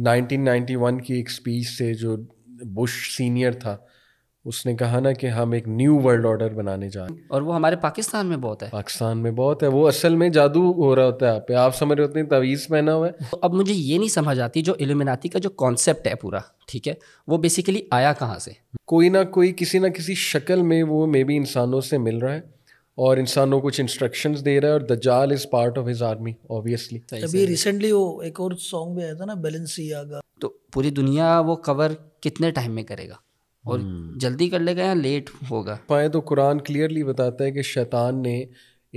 1991 की एक स्पीच से जो बुश सीनियर था उसने कहा ना कि हम एक न्यू वर्ल्ड ऑर्डर बनाने जा रहे हैं और वो हमारे पाकिस्तान में बहुत है पाकिस्तान में बहुत है वो असल में जादू हो रहा होता है आप आप समझ रहे होते हैं तवीज़ पहना हुआ है तो अब मुझे ये नहीं समझ आती जो एलिमिनाती का जो कॉन्सेप्ट है पूरा ठीक है वो बेसिकली आया कहाँ से कोई ना कोई किसी ना किसी शक्ल में वो मे बी इंसानों से मिल रहा है और इंसानों कुछ इंस्ट्रक्शंस दे रहा है और दजाल is part of his army obviously अभी रिसेंटली वो एक और सॉन्ग भी आया था ना बैलेंसियागा तो पूरी दुनिया वो कवर कितने टाइम में करेगा और hmm. जल्दी कर लेगा या लेट होगा पाए तो कुरान क्लियरली बताता है कि शैतान ने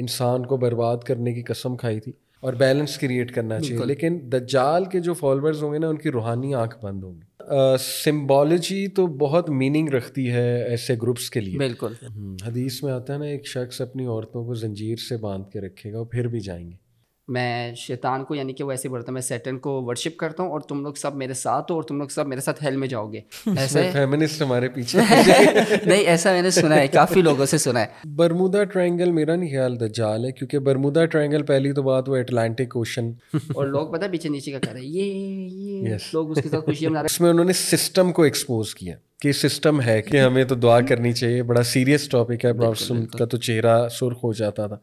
इंसान को बर्बाद करने की कसम खाई थी और बैलेंस क्रिएट करना चाहिए लेकिन द जाल के जो फॉलोअर्स होंगे ना उनकी रूहानी आंख बंद होगी सिम्बॉलोजी uh, तो बहुत मीनिंग रखती है ऐसे ग्रुप्स के लिए बिल्कुल हम्म, हदीस में आता है ना एक शख्स अपनी औरतों को जंजीर से बांध के रखेगा और फिर भी जाएंगे मैं शैतान को यानी कि वो ऐसे बोलता मैं सेटन को वर्शिप करता हूँ और तुम लोग सब मेरे साथ हो और तुम लोग सब मेरे साथ हेल में जाओगे ऐसे फेमिनिस्ट हमारे पीछे नहीं ऐसा मैंने सुना है काफ़ी लोगों से सुना है बरमुदा ट्रायंगल मेरा नहीं ख्याल दजाल है क्योंकि बरमुदा ट्रायंगल पहली तो बात वो अटलांटिक ओशन और लोग पता पीछे नीचे का कह रहे ये ये yes. लोग उसके साथ खुशी मना रहे इसमें उन्होंने सिस्टम को एक्सपोज किया कि सिस्टम है कि हमें तो दुआ करनी चाहिए बड़ा सीरियस टॉपिक है का तो चेहरा सुर्ख हो जाता था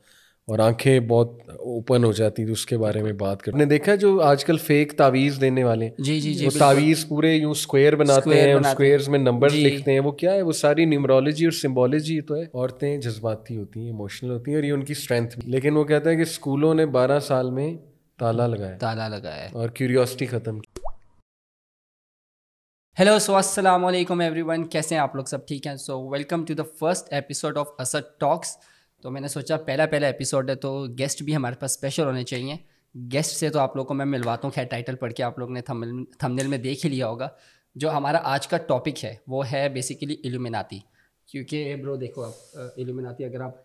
और आंखें बहुत ओपन हो जाती थी तो उसके बारे में बात कर देखा जो आजकल फेक तावीज़ देने वाले जी जी जी वो तावीज़ पूरे यूं स्क्वायर बनाते हैं स्क्वायर्स में नंबर्स लिखते हैं वो क्या है वो सारी न्यूमरोलॉजी और सिम्बोलॉजी तो है औरतें जज्बाती होती हैं इमोशनल होती हैं और ये उनकी स्ट्रेंथ भी लेकिन वो कहता है कि स्कूलों ने बारह साल में ताला लगाया ताला लगाया और क्यूरियोसिटी ख़त्म की हेलो सो असलम एवरी वन कैसे हैं आप लोग सब ठीक हैं so welcome to the first episode of Asad talks तो मैंने सोचा पहला पहला एपिसोड है तो गेस्ट भी हमारे पास स्पेशल होने चाहिए गेस्ट से तो आप लोग को मैं मिलवाता हूँ खैर टाइटल पढ़ के आप लोग ने थमनेल में देख ही लिया होगा जो हमारा आज का टॉपिक है वो है बेसिकली इल्यूमिनाती क्योंकि ब्रो देखो आप इल्यूमिनाती अगर आप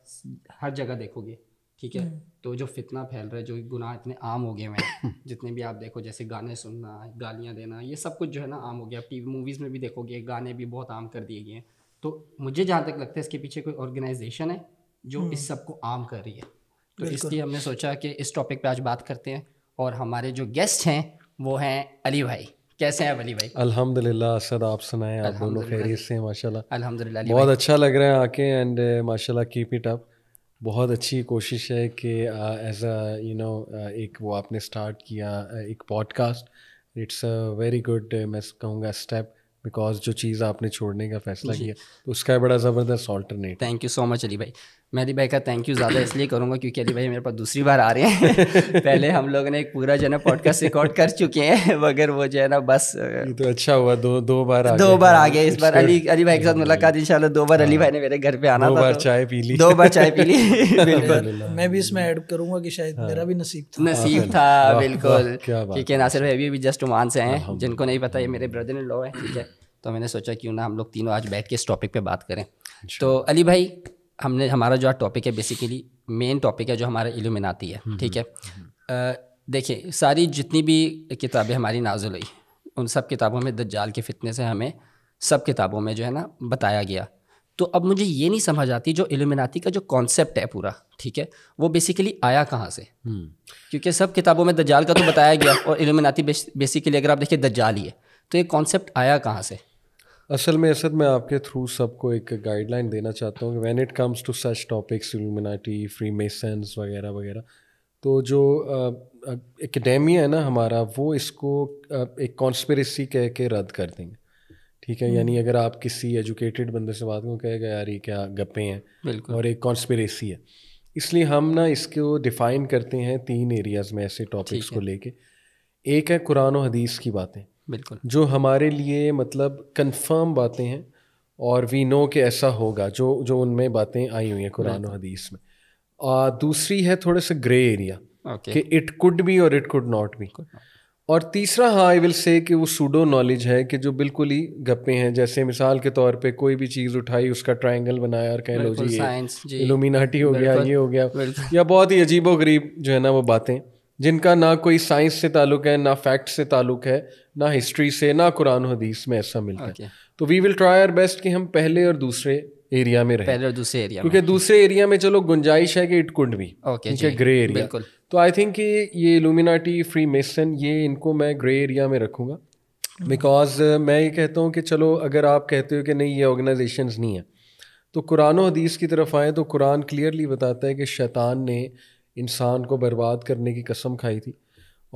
हर जगह देखोगे ठीक है हम्म। तो जो फितना फैल रहा है जो गुनाह इतने आम हो गए हैं जितने भी आप देखो जैसे गाने सुनना गालियाँ देना ये सब कुछ जो है ना आम हो गया आप टी मूवीज़ में भी देखोगे गाने भी बहुत आम कर दिए गए हैं तो मुझे जहाँ तक लगता है इसके पीछे कोई ऑर्गेनाइजेशन है जो इस हम्म। सब को आम कर रही है तो इसलिए हमने सोचा कि इस टॉपिक पे आज बात करते हैं और हमारे जो गेस्ट हैं वो हैं अली भाई कैसे हैं अली भाई अल्हम्दुलिल्लाह सर आप सुनाएं आप दोनों खैरियत से माशाल्लाह अल्हम्दुलिल्लाह बहुत अच्छा लग रहा है आके एंड uh, माशाल्लाह कीप इट अप बहुत अच्छी कोशिश है कि एज अ यू नो एक वो आपने स्टार्ट किया uh, एक podcast it's a very good मैं कहूँगा स्टेप बिकॉज जो चीज़ आपने छोड़ने का फैसला किया तो उसका बड़ा ज़बरदस्त alternate thank you so much Ali भाई मैं अली भाई का थैंक यू ज़्यादा इसलिए करूँगा क्योंकि अली भाई मेरे पास दूसरी बार आ रहे हैं पहले हम लोगों ने एक पूरा जो है ना पॉडकास्ट रिकॉर्ड कर चुके हैं मगर वो जो है ना बस तो अच्छा हुआ दो दो बार आ दो बार आ गए इस बार अली अली भाई के साथ मुलाकात इंशाल्लाह दो बार अली हाँ। भाई ने मेरे घर पे आना दो बार तो चाय पी ली दो बार चाय पी ली बिल्कुल मैं भी इसमें ऐड करूँगा कि शायद हाँ। मेरा भी नसीब था नसीब था बिल्कुल ठीक है नासिर भाई अभी भी जस्ट ओमान से हैं जिनको नहीं पता ये मेरे ब्रदर इन लॉ है ठीक है तो मैंने सोचा क्यों ना हम लोग तीनों आज बैठ के इस टॉपिक पे बात करें तो अली भाई हमने हमारा जो टॉपिक है बेसिकली मेन टॉपिक है जो हमारा इल्यूमिनाती है हम्म, ठीक है हम्म, हम्म। देखिए सारी जितनी भी किताबें हमारी नाजुल हुई उन सब किताबों में दज्जाल के फितने से हमें सब किताबों में जो है ना बताया गया तो अब मुझे ये नहीं समझ आती जो इलुमिनाती का जो कॉन्सेप्ट है पूरा ठीक है वो बेसिकली आया कहाँ से क्योंकि सब किताबों में दज्जाल का तो बताया गया और इलुमिनाती बेसिकली अगर आप देखिए दज्जाल ही है तो ये कॉन्सेप्ट आया कहाँ से असल में असद मैं आपके थ्रू सबको एक गाइडलाइन देना चाहता हूँ कि when it comes to such topics Illuminati Freemasons वगैरह वगैरह तो जो एकेडेमिया है ना हमारा वो इसको आ, एक कॉन्स्परेसी कह के रद्द कर देंगे ठीक है हम्म। यानी अगर आप किसी एजुकेटेड बंदे से बात करो कहेगा यार ये क्या गप्पे हैं और एक कॉन्स्परेसी है इसलिए हम ना इसको डिफ़ाइन करते हैं तीन एरियाज़ में ऐसे टॉपिक्स को लेके एक है कुरान और हदीस की बातें बिल्कुल जो हमारे लिए मतलब कंफर्म बातें हैं और वी नो कि ऐसा होगा जो जो उनमें बातें आई हुई हैं कुरान और हदीस में आ, दूसरी है थोड़े से ग्रे एरिया कि इट कुड बी और इट कुड नॉट बी और तीसरा हाँ आई विल से कि वो सूडो नॉलेज है कि जो बिल्कुल ही गप्पे हैं जैसे मिसाल के तौर पे कोई भी चीज़ उठाई उसका ट्रायंगल बनाया और कह लो जी लुमिनाटी हो गया ये हो गया या बहुत ही अजीबो गरीब जो है ना वो बातें जिनका ना कोई साइंस से ताल्लुक है ना फैक्ट से ताल्लुक है ना हिस्ट्री से ना कुरान हदीस में ऐसा मिलता okay. है तो we will try our best कि हम पहले और दूसरे एरिया में रहे पहले और दूसरे एरिया क्योंकि दूसरे एरिया में चलो गुंजाइश है कि इट कुंड भी ओके ग्रे एरिया तो आई थिंक कि ये लुमिनाटी फ्री मेसन ये इनको मैं ग्रे एरिया में रखूँगा बिकॉज uh, मैं ये कहता हूँ कि चलो अगर आप कहते हो कि नहीं ये ऑर्गेनाइजेशन नहीं है तो कुरान हदीस की तरफ आएँ तो कुरान क्लियरली बताता है कि शैतान ने इंसान को बर्बाद करने की कसम खाई थी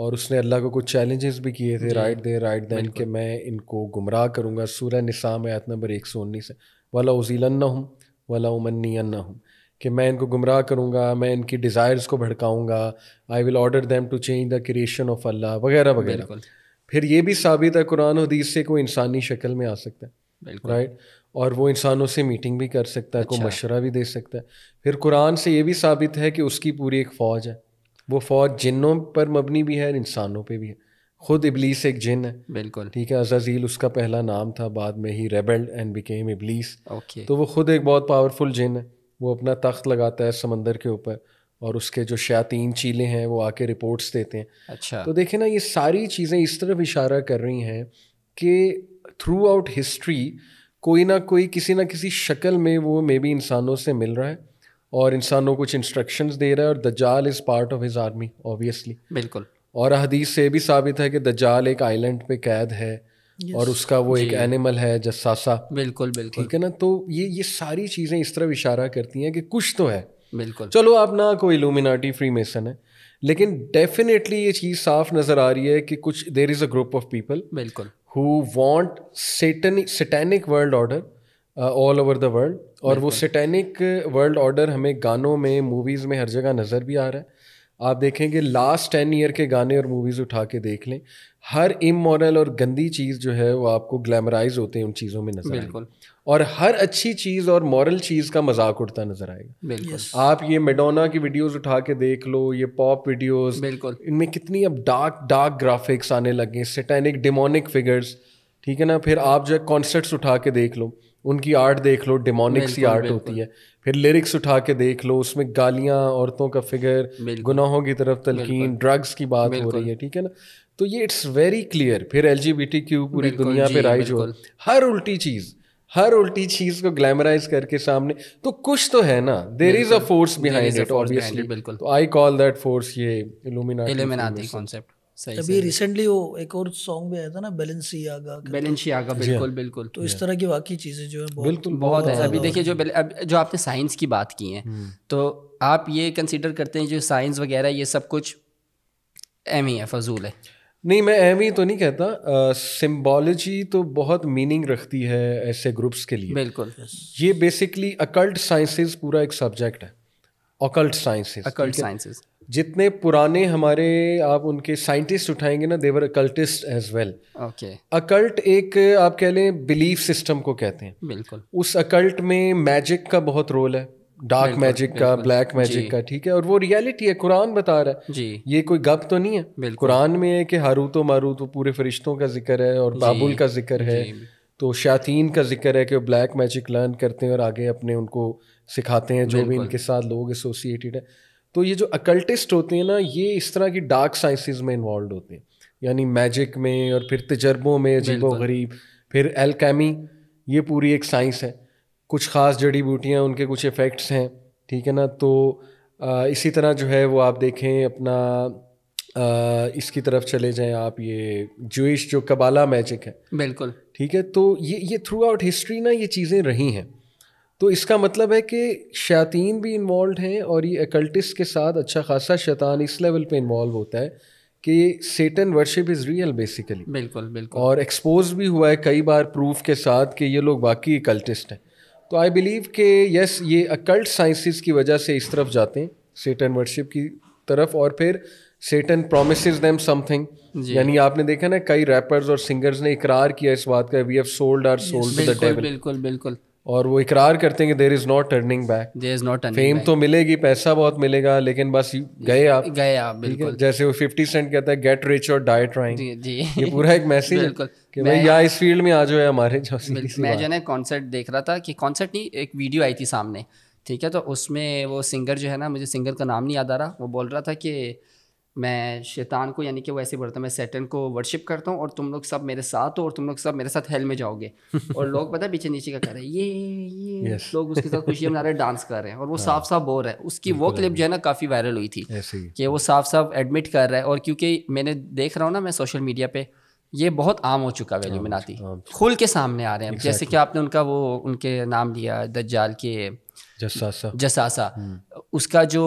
और उसने अल्लाह को कुछ चैलेंजेस भी किए थे राइट दे राइट दैन के मैं इनको गुमराह करूँगा सूर्य निसाम आयत नंबर एक सौ उन्नीस है वाला उजीलन्ना हूँ वाला उमन्नी अन्ना हूँ कि मैं इनको गुमराह करूँगा मैं इनकी डिज़ायर्स को भड़काऊँगा I will order them to change the creation of अल्लाह वगैरह वगैरह फिर ये भी साबित है कुरान हदीस से कोई इंसानी शक्ल में आ सकता है राइट right? और वो इंसानों से मीटिंग भी कर सकता है अच्छा। को मशवरा भी दे सकता है फिर कुरान से ये भी साबित है कि उसकी पूरी एक फ़ौज है वो फ़ौज जिनों पर मबनी भी है और इंसानों पर भी है खुद इबलीस एक जिन है बिल्कुल ठीक है अजाजील उसका पहला नाम था बाद में ही रेबल्ड एंड बिकेम इबलीस ओके तो वो खुद एक बहुत पावरफुल जिन है वो अपना तख्त लगाता है समंदर के ऊपर और उसके जो शयातीन चीले हैं वो आके रिपोर्ट्स देते हैं अच्छा तो देखे ना ये सारी चीज़ें इस तरफ इशारा कर रही हैं कि थ्रू आउट हिस्ट्री कोई ना कोई किसी ना किसी शक्ल में वो मे बी इंसानों से मिल रहा है और इंसानों कुछ इंस्ट्रक्शंस दे रहा है और जाल is part of his army obviously बिल्कुल और अहदीस से भी साबित है कि द जाल एक आइलैंड पे कैद है yes. और उसका वो एक एनिमल है जसासा बिल्कुल बिल्कुल ठीक है ना तो ये ये सारी चीज़ें इस तरह इशारा करती हैं कि कुछ तो है बिल्कुल चलो आप ना कोई लूमिनाटी फ्री मेसन है लेकिन डेफिनेटली ये चीज़ साफ नज़र आ रही है कि कुछ there is a group of people बिल्कुल who want satanic world order all over the world और वो सटैनिक वर्ल्ड ऑर्डर हमें गानों में मूवीज़ में हर जगह नज़र भी आ रहा है आप देखेंगे लास्ट टेन ईयर के गाने और मूवीज़ उठा के देख लें हर इमोरल और गंदी चीज़ जो है वो आपको ग्लैमराइज होते हैं उन चीज़ों में नजर बिल्कुल और हर अच्छी चीज़ और मॉरल चीज़ का मजाक उड़ता नजर आएगा बिल्कुल आप ये मेडोना की वीडियोस उठा के देख लो ये पॉप वीडियोस बिल्कुल इनमें कितनी अब डार्क डार्क ग्राफिक्स आने लगे सिटैनिक डिमोनिक फिगर्स ठीक है ना फिर आप जो है कॉन्सर्ट्स उठा के देख लो उनकी आर्ट देख लो डिमोनिक सी आर्ट होती है फिर लिरिक्स उठा के देख लो उसमें गालियाँ औरतों का फिगर गुनाहों की तरफ तलकीन ड्रग्स की बात हो रही है ठीक है ना तो ये इट्स वेरी क्लियर फिर एल पूरी दुनिया पे राइज हो हर उल्टी चीज़ हर उल्टी चीज को ग्लैमराइज करके सामने तो कुछ तो है ना there is a force behind it obviously बिल्कुल तो आई कॉल दैट फोर्स ये इलुमिनाटी कांसेप्ट सही अभी रिसेंटली वो एक और सॉन्ग भी आया था ना बैलेंसियागा बैलेंसियागा तो। बिल्कुल हाँ। बिल्कुल तो इस तरह की बाकी चीज़ें जो है बिल्कुल बहुत, है अभी देखिए जो जो आपने साइंस की बात की है हम्म। तो आप ये कंसिडर करते हैं जो साइंस वगैरह ये सब कुछ एम ही है फजूल है नहीं मैं एम ही तो नहीं कहता सिम्बॉलोजी तो बहुत मीनिंग रखती है ऐसे ग्रुप्स के लिए बिल्कुल ये बेसिकली अकल्ट साइंसेज पूरा एक सब्जेक्ट है अकल्ट साइंसेज अकल्ट साइंसेज जितने पुराने हमारे आप उनके साइंटिस्ट उठाएंगे ना they're occultist as well okay occult एक आप कह लें बिलीफ सिस्टम को कहते हैं बिल्कुल उस अकल्ट में मैजिक का बहुत रोल है डार्क मैजिक का ब्लैक मैजिक का ठीक है और वो रियलिटी है कुरान बता रहा है जी ये कोई गप तो नहीं है कुरान में है कि हारूतो मारूत वो पूरे फरिश्तों का जिक्र है और बाबुल का जिक्र है तो शातीन का जिक्र है कि वो ब्लैक मैजिक लर्न करते हैं और आगे अपने उनको सिखाते हैं जो भी इनके साथ लोग एसोसिएटेड है तो ये जो अकल्टिस्ट होते हैं ना ये इस तरह की डार्क साइंसिस में इन्वॉल्व होते हैं यानी मैजिक में और फिर तजर्बों में अजीब गरीब फिर एलकेमी ये पूरी एक साइंस है कुछ ख़ास जड़ी बूटियाँ उनके कुछ इफ़ेक्ट्स हैं ठीक है ना तो आ, इसी तरह जो है वो आप देखें अपना आ, इसकी तरफ चले जाएं आप ये जुइश जो कबाला मैजिक है बिल्कुल ठीक है तो ये ये थ्रू आउट हिस्ट्री ना ये चीज़ें रही हैं तो इसका मतलब है कि शयातीन भी इन्वॉल्व हैं और ये अकल्टिस के साथ अच्छा खासा शैतान इस लेवल पे इन्वॉल्व होता है कि Satan worship is real basically बिल्कुल बिल्कुल और एक्सपोज भी हुआ है कई बार प्रूफ के साथ कि ये लोग बाकी अकल्टिस्ट हैं तो आई बिलीव के यस ये अकल्ट साइंसिस की वजह से इस तरफ जाते हैं सेटन वर्शिप की तरफ और फिर सेटन प्रोमिस देम समथिंग यानी आपने देखा ना कई रैपर्स और सिंगर्स ने इकरार किया इस बात का we have sold our sold बिल्कुल बिल्कुल बिल्कुल और वो इकरार करते हैं कि there is not turning back there is not fame तो मिलेगी पैसा बहुत मिलेगा लेकिन बस गए आप गए आप बिल्कुल जैसे वो फिफ्टी सेंट कहता है गेट रिच और डाइट ट्राइंग जी, जी ये पूरा एक मैसेज बिल्कुल कि मैं या इस फील्ड में आ जाओ हमारे जो मैं जो है कॉन्सर्ट देख रहा था कि कॉन्सर्ट नहीं एक वीडियो आई थी सामने ठीक है तो उसमें वो सिंगर जो है ना मुझे सिंगर का नाम नहीं याद आ रहा वो बोल रहा था कि मैं शैतान को यानी कि वो ऐसे बोलता मैं सैटन को वर्शिप करता हूँ और तुम लोग सब मेरे साथ हो और तुम लोग सब मेरे साथ हेल में जाओगे और लोग पता है पीछे नीचे का कर रहे हैं ये ये yes. लोग उसके साथ खुशी मना रहे डांस कर रहे हैं और वो हाँ। साफ साफ बोल रहा है उसकी वो क्लिप जो है ना काफ़ी वायरल हुई थी कि वो साफ साफ एडमिट कर रहा है और क्योंकि मैंने देख रहा हूँ ना मैं सोशल मीडिया पर ये बहुत आम हो चुका है मनाती खुल के सामने आ रहे हैं जैसे कि आपने उनका वो उनके नाम लिया दज्जाल के जसासा जसासा हम्म। उसका जो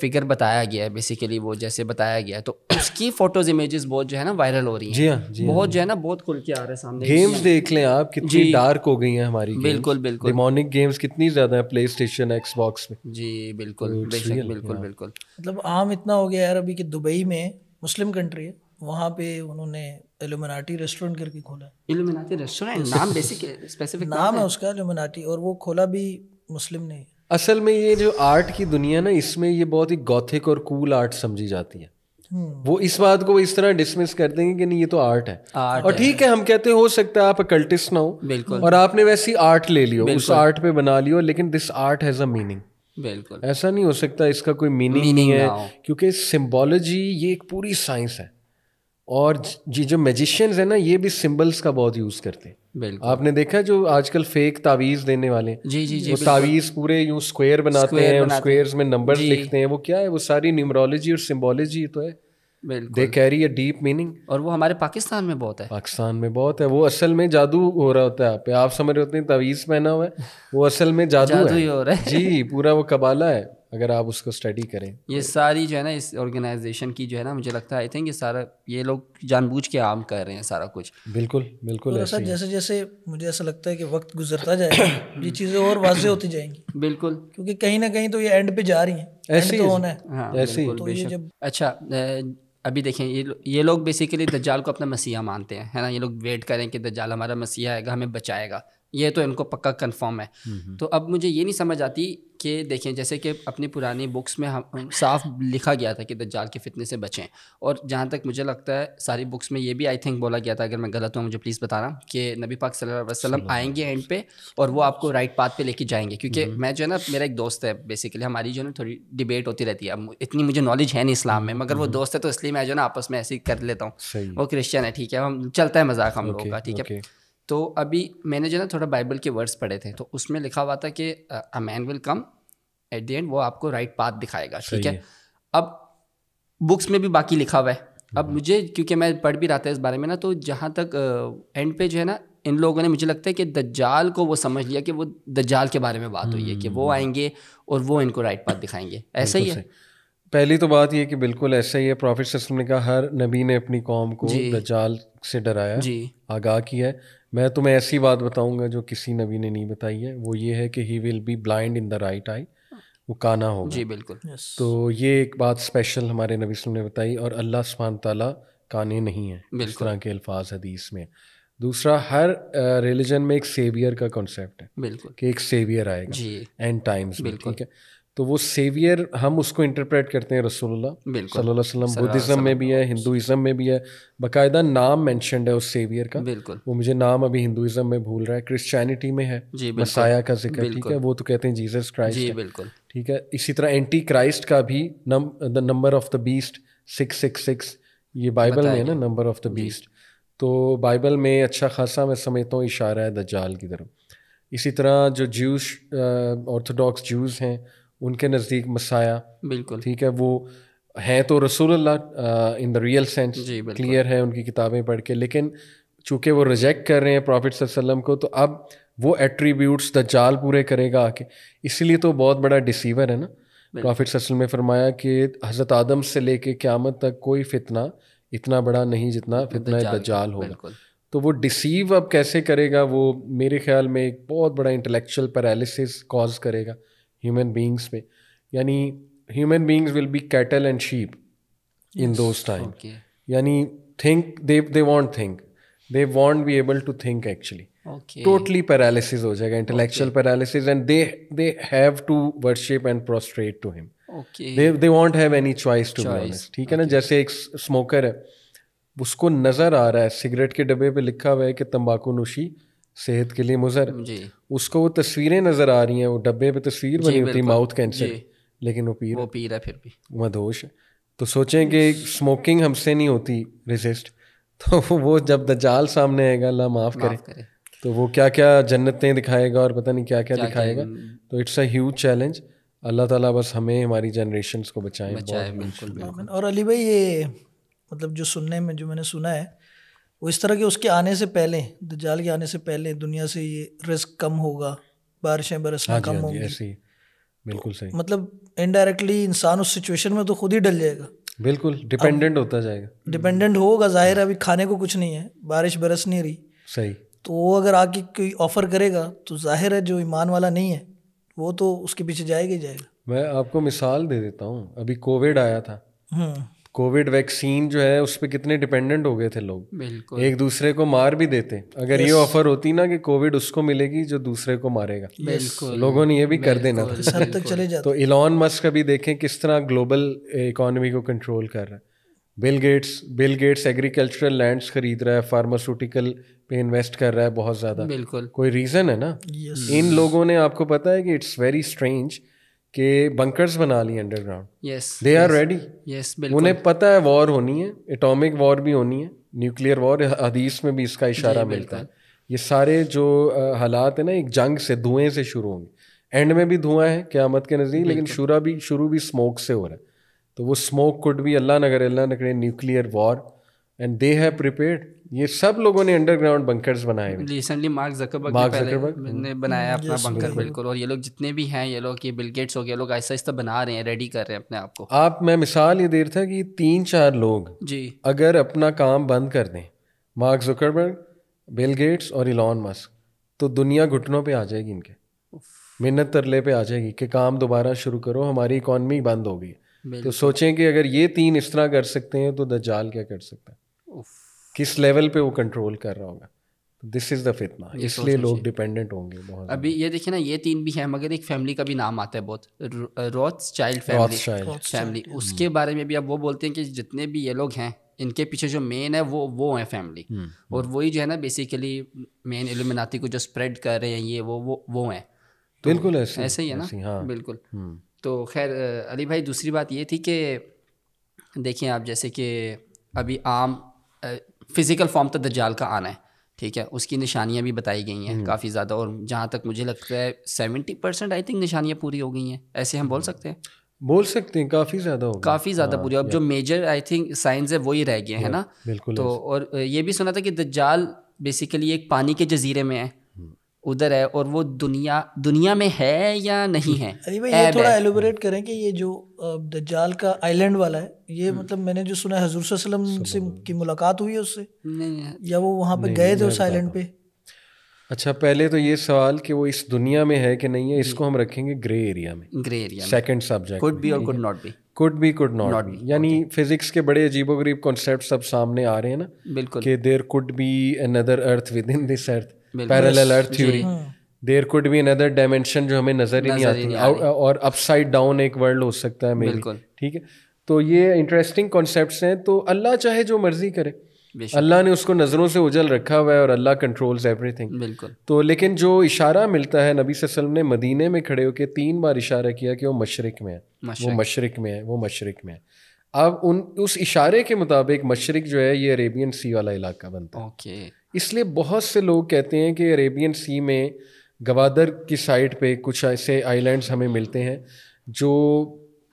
फिगर बताया गया है बेसिकली वो जैसे बताया गया है तो उसकी फोटोज इमेजेस बहुत जो है ना वायरल हो रही हैं जी हाँ जी बहुत हाँ। जो है ना बहुत खुल के आ रहे है सामने गेम्स देख लें आप कितनी डार्क हो गई हैं हमारी बिल्कुल बिल्कुल डिमोनिक गेम्स कितनी ज्यादा है प्ले स्टेशन एक्सबॉक्स में जी बिल्कुल बिल्कुल बिल्कुल मतलब आम इतना हो गया यार अभी की दुबई में मुस्लिम कंट्री है वहाँ पे उन्होंने एलुमिनाटी रेस्टोरेंट करके खोला एलुमिनाटी रेस्टोरेंट नाम बेसिक स्पेसिफिक नाम है उसका एलुमिनाटी और वो खोला भी मुस्लिम नहीं असल में ये जो आर्ट की दुनिया ना इसमें ये बहुत ही गौथिक और कूल आर्ट समझी जाती है हम्म। वो इस बात को इस तरह डिसमिस कर देंगे कि नहीं ये तो आर्ट है आर्ट और ठीक है।, है हम कहते हैं हो सकता है आप अकल्टिस्ट ना हो बिल्कुल और आपने वैसी आर्ट ले लियो उस आर्ट पे बना लियो लेकिन this art has a meaning बिल्कुल ऐसा नहीं हो सकता इसका कोई मीनिंग नहीं है क्योंकि सिम्बोलॉजी ये एक पूरी साइंस है और ये जो मेजिशियंस है ना ये भी सिम्बल्स का बहुत यूज करते हैं आपने देखा जो आजकल फेक तावीज देने वाले जी जी जी वो तावीज पूरे यूं स्क्वायर बनाते स्क्वेर हैं स्क्वायर्स में नंबर्स लिखते हैं वो क्या है वो सारी न्यूमरोलॉजी और सिम्बोलॉजी तो है they carry a deep meaning और वो हमारे पाकिस्तान में बहुत है पाकिस्तान में बहुत है वो असल में जादू हो रहा होता है आप आप समझ रहे होते हैं तावीज पहना हुआ है वो असल में जादू, जादू है, हो रहा है जी पूरा वो कबाला है अगर आप उसको स्टडी करें ये सारी जो है ना इस ऑर्गेनाइजेशन की जो है ना मुझे लगता है आई थिंक ये सारा ये लोग जानबूझ के आम कर रहे हैं सारा कुछ बिल्कुल बिल्कुल तो ऐसा जैसे जैसे मुझे ऐसा लगता है कि वक्त गुजरता जाएगा ये चीज़ें और वाजे होती जाएंगी बिल्कुल क्योंकि कहीं ना कहीं तो ये एंड पे जा रही हैं ऐसे तो होना है हाँ, ऐसे तो अच्छा अभी देखें ये ये लोग बेसिकली दज्जाल को अपना मसीहा मानते हैं है ना ये लोग वेट करें कि दज्जाल हमारा मसीहा आएगा हमें बचाएगा ये तो इनको पक्का कंफर्म है हम्म, हम्म। तो अब मुझे ये नहीं समझ आती कि देखें जैसे कि अपनी पुरानी बुक्स में हम साफ लिखा गया था कि दज्जाल के फितने से बचें और जहाँ तक मुझे लगता है सारी बुक्स में ये भी आई थिंक बोला गया था अगर मैं गलत हूँ मुझे प्लीज़ बताना कि नबी पाक सल्लल्लाहु अलैहि वसल्लम आएंगे एंड पे और वो आपको राइट पाथ पे लेके जाएंगे क्योंकि हम्म। मैं जो है ना मेरा एक दोस्त है बेसिकली हमारी जो है ना थोड़ी डिबेट होती रहती है अब इतनी मुझे नॉलेज है नहीं इस्लाम में मगर वो हम्म। दोस्त है तो इसलिए मैं जो ना आपस में ऐसे ही कर लेता हूँ वो क्रिश्चियन है ठीक है हम चलता है मजाक हम लोगों का ठीक है तो अभी मैंने जो ना थोड़ा बाइबल के वर्ड्स पढ़े थे तो उसमें लिखा हुआ था कि a man will come at the end वो आपको राइट पाथ दिखाएगा ठीक है अब बुक्स में भी बाकी लिखा हुआ है अब हम्म। मुझे क्योंकि मैं पढ़ भी रहा था इस बारे में ना तो जहाँ तक एंड पे जो है ना इन लोगों ने मुझे लगता है कि दज्जाल को वो समझ लिया कि वो दज्जाल के बारे में बात हुई है कि वो हम्म। आएंगे और वो इनको राइट पाथ दिखाएंगे ऐसा ही है पहली तो बात यह कि बिल्कुल ऐसा ही है प्रॉफिट ने कहा हर नबी ने अपनी कौम को दज्जाल से डराया आगाह किया मैं तुम्हें ऐसी बात बताऊंगा जो किसी नबी ने नहीं बताई है वो ये है कि he will be blind in the right eye वो काना होगा जी बिल्कुल तो ये एक बात स्पेशल हमारे नबी ने बताई और अल्लाह सुबहान ताला काने नहीं है इस तरह के अल्फाज हदीस में दूसरा हर रिलीजन में एक सेवियर का कॉन्सेप्ट है बिल्कुल कि एक सेवियर आएगा जी एंड टाइम्स बिल्कुल ठीक है तो वो सेवियर हम उसको इंटरप्रेट करते हैं रसूलुल्लाह सल्लाम बुद्धिज़्म में भी है हिंदुज़म में भी है बकायदा नाम मैंशनड है उस सेवियर का बिल्कुल वो मुझे नाम अभी हिंदुज़म में भूल रहा है क्रिश्चियनिटी में है मसाया का जिक्र ठीक है वो तो कहते हैं जीसस क्राइस्ट जी बिल्कुल ठीक है इसी तरह एंटी क्राइस्ट का भी नम the number of the beast six six six ये बाइबल में है ना नंबर ऑफ द बीस्ट तो बाइबल में अच्छा खासा मैं समझता हूँ इशारा है जाल की तरफ इसी तरह जो ज्यूस ऑर्थोडॉक्स ज्यूज़ हैं उनके नज़दीक मसाया बिल्कुल ठीक है वो हैं तो रसूल in the real sense clear है उनकी किताबें पढ़ के लेकिन चूंकि वो रिजेक्ट कर रहे हैं प्रॉफिट वसल्लम को तो अब वो एट्रीब्यूट्स द जाल पूरे करेगा आके इसीलिए तो बहुत बड़ा डिसीवर है ना प्रॉफिट वसल्लम ने फरमाया कि हज़रत आदम से लेके क़्यामत तक कोई फितना इतना बड़ा नहीं जितना फितना जाल होगा तो वो डिसीव अब कैसे करेगा वो मेरे ख्याल में एक बहुत बड़ा इंटेलेक्चुअल पैरालिसिस कॉज करेगा ह्यूमन बींग्स पे यानी human beings will be cattle and sheep in those time यानी think they they won't think they won't be able to think actually totally paralysis हो जाएगा intellectual paralysis and they they have to worship and prostrate to him they won't have any choice to be ठीक है ना जैसे एक smoker है उसको नजर आ रहा है सिगरेट के डब्बे पे लिखा हुआ है कि तंबाकू नोशी सेहत के लिए मुजर उसको वो तस्वीरें नज़र आ रही हैं वो डब्बे पे तस्वीर बनी होती माउथ कैंसर लेकिन वो पीर वो पीर है फिर भी मदोश तो सोचें कि स्मोकिंग हमसे नहीं होती रेजिस्ट तो वो जब दजाल सामने आएगा अल्लाह माफ़ करे, करे तो वो क्या क्या जन्नतें दिखाएगा और पता नहीं क्या क्या, दिखाएगा हम्म। तो it's a huge challenge Allah ताला बस हमें हमारी जनरेशन को बचाए बिल्कुल और अली भाई ये मतलब जो सुनने में जो मैंने सुना है वो इस तरह के उसके आने से पहले दज्जाल के आने से पहले दुनिया से ये रिस्क कम होगा बारिशें बरसना हाँ कम हाँ होंगी ऐसी बिल्कुल तो सही मतलब इनडायरेक्टली इंसान उस सिचुएशन में तो खुद ही डल जाएगा बिल्कुल डिपेंडेंट होता जाएगा डिपेंडेंट होगा जाहिर है अभी खाने को कुछ नहीं है बारिश बरस नहीं रही सही तो वो अगर आके कोई ऑफर करेगा तो जाहिर है जो ईमान वाला नहीं है वो तो उसके पीछे जाएगा ही जाएगा मैं आपको मिसाल दे देता हूँ अभी कोविड आया था हम्म। कोविड वैक्सीन जो है उस पर कितने डिपेंडेंट हो गए थे लोग एक दूसरे को मार भी देते अगर ये ऑफर होती ना कि कोविड उसको मिलेगी जो दूसरे को मारेगा लोगों ने ये भी कर देना था तक चले जाते तो इलॉन मस्क अभी देखें किस तरह ग्लोबल इकोनॉमी को कंट्रोल कर रहा है Bill Gates Bill Gates agricultural lands खरीद रहा है फार्मास्यूटिकल पे इन्वेस्ट कर रहा है बहुत ज़्यादा बिल्कुल कोई रीज़न है ना इन लोगों ने आपको पता है कि इट्स वेरी स्ट्रेंज कि बंकर्स बना लिए underground yes they are ready yes उन्हें पता है वॉर होनी है एटॉमिक वॉर भी होनी है न्यूक्लियर वॉर हदीस में भी इसका इशारा मिलता है ये सारे जो हालात है ना एक जंग से धुएं से शुरू होंगे एंड में भी धुआं है क्यामत के नज़दीक लेकिन शुरा भी शुरू भी स्मोक से हो रहा है तो वो स्मोक कुड भी अल्लाह नगर अल्लाह नगर nuclear war and they have prepare ये सब लोगों ने अंडरग्राउंड बंकर्स बनाए recently Mark Zuckerberg Mark Zuckerberg ने बनाया अपना बंकर बिल्कुल और ये लोग जितने भी हैं ये लोग ये बिल गेट्स हो गए लोग ऐसा ऐसा बना रहे हैं रेडी कर रहे हैं अपने आप को आप मैं मिसाल ये दे रहा था कि तीन चार लोग जी अगर अपना काम बंद कर दें मार्क जकरबर्ग बिल गेट्स और इलॉन मस्क तो दुनिया घुटनों पर आ जाएगी इनके मिन्नत तरले पे आ जाएगी कि काम दोबारा शुरू करो हमारी इकॉनमी बंद हो गई तो सोचें कि अगर ये तीन इस तरह कर सकते हैं तो द क्या कर सकता है किस लेवल पे वो कंट्रोल कर रहा होगा दिस इज़ द फितना इसलिए लोग डिपेंडेंट होंगे बहुत अभी ये देखिए ना ये तीन भी हैं मगर एक फैमिली का भी नाम आता है बहुत रॉथ चाइल्ड फैमिली फैमिली उसके हम्म। बारे में भी अब वो बोलते हैं कि जितने भी ये लोग हैं इनके पीछे जो मेन है वो वो है फैमिली हम्म, हम्म। और वही जो है ना बेसिकली मेन एलुमिनाती को जो स्प्रेड कर रहे हैं ये वो वो वो हैं तो बिल्कुल ऐसे ऐसे ही है ना हाँ। बिल्कुल तो खैर अली भाई दूसरी बात ये थी कि देखिए आप जैसे कि अभी आम फिज़िकल फॉर्म तो दज्जाल का आना है ठीक है उसकी निशानियाँ भी बताई गई हैं हम्म। काफ़ी ज़्यादा और जहाँ तक मुझे लगता है सेवेंटी परसेंट आई थिंक निशानियाँ पूरी हो गई हैं ऐसे हम बोल हम्म। सकते हैं बोल सकते हैं काफ़ी ज़्यादा काफ़ी ज़्यादा हाँ, पूरी अब जो मेजर आई थिंक साइंस है वही रह गए हैं ना बिल्कुल तो और ये भी सुना था कि दज्जाल बेसिकली एक पानी के जजीरे में है उधर है और वो दुनिया दुनिया में है या नहीं है अरे भाई ये थोड़ा एलोबरेट करें कि ये जो दज्जाल का आइलैंड वाला है ये हम्म। मतलब मैंने जो सुना है हजूर वसल्लम से की मुलाकात हुई है उससे नहीं या वो वहाँ पे गए थे उस आइलैंड पे अच्छा पहले तो ये सवाल कि वो इस दुनिया में है कि नहीं है इसको हम रखेंगे ग्रे एरिया में grey area second subject could be और could not be could be could not be यानी फिजिक्स के बड़े अजीबोगरीब कॉन्सेप्ट सब सामने आ रहे हैं ना बिल्कुल कि there could be another earth within this earth parallel earth theory there could be another dimension जो हमें नजर ही नहीं आती और अपसाइड डाउन एक वर्ल्ड हो सकता है बिल्कुल ठीक है तो ये इंटरेस्टिंग कॉन्सेप्ट हैं तो अल्लाह चाहे जो मर्जी करे अल्लाह ने उसको नज़रों से उजल रखा हुआ है और अल्लाह कंट्रोल्स एवरीथिंग बिल्कुल तो लेकिन जो इशारा मिलता है नबी वसल्लम ने मदीने में खड़े होकर तीन बार इशारा किया कि वो मशरक में है वो मशरक में है वो मशरक में है अब उन उस इशारे के मुताबिक मशरक जो है ये अरेबियन सी वाला इलाका बनता है ओके इसलिए बहुत से लोग कहते हैं कि अरेबियन सी में गवादर की साइड पे कुछ ऐसे आइलैंड्स हमें मिलते हैं जो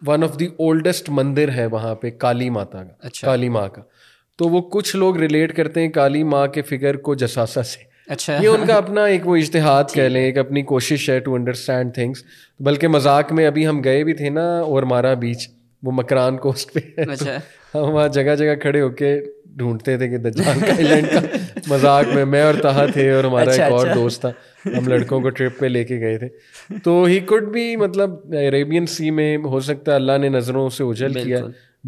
वन ऑफ द ओल्डेस्ट मंदिर है वहाँ पे काली माता का अच्छा। काली माँ का तो वो कुछ लोग रिलेट करते हैं काली माँ के फिगर को जसासा से अच्छा ये उनका अपना एक वो इश्तहाद कह लें एक अपनी कोशिश है टू अंडरस्टैंड थिंग्स बल्कि मजाक में अभी हम गए भी थे ना और मारा बीच वो मकरान कोस्ट पे तो अच्छा। तो हम वहाँ जगह जगह खड़े होके ढूंढते थे कि दज्जाल का आइलैंड का मजाक में मैं और तहा थे और हमारा अच्छा, एक और अच्छा। दोस्त था हम लड़कों को ट्रिप पे लेके गए थे तो ही कुड भी मतलब अरेबियन सी में हो सकता है अल्लाह ने नज़रों से उजल किया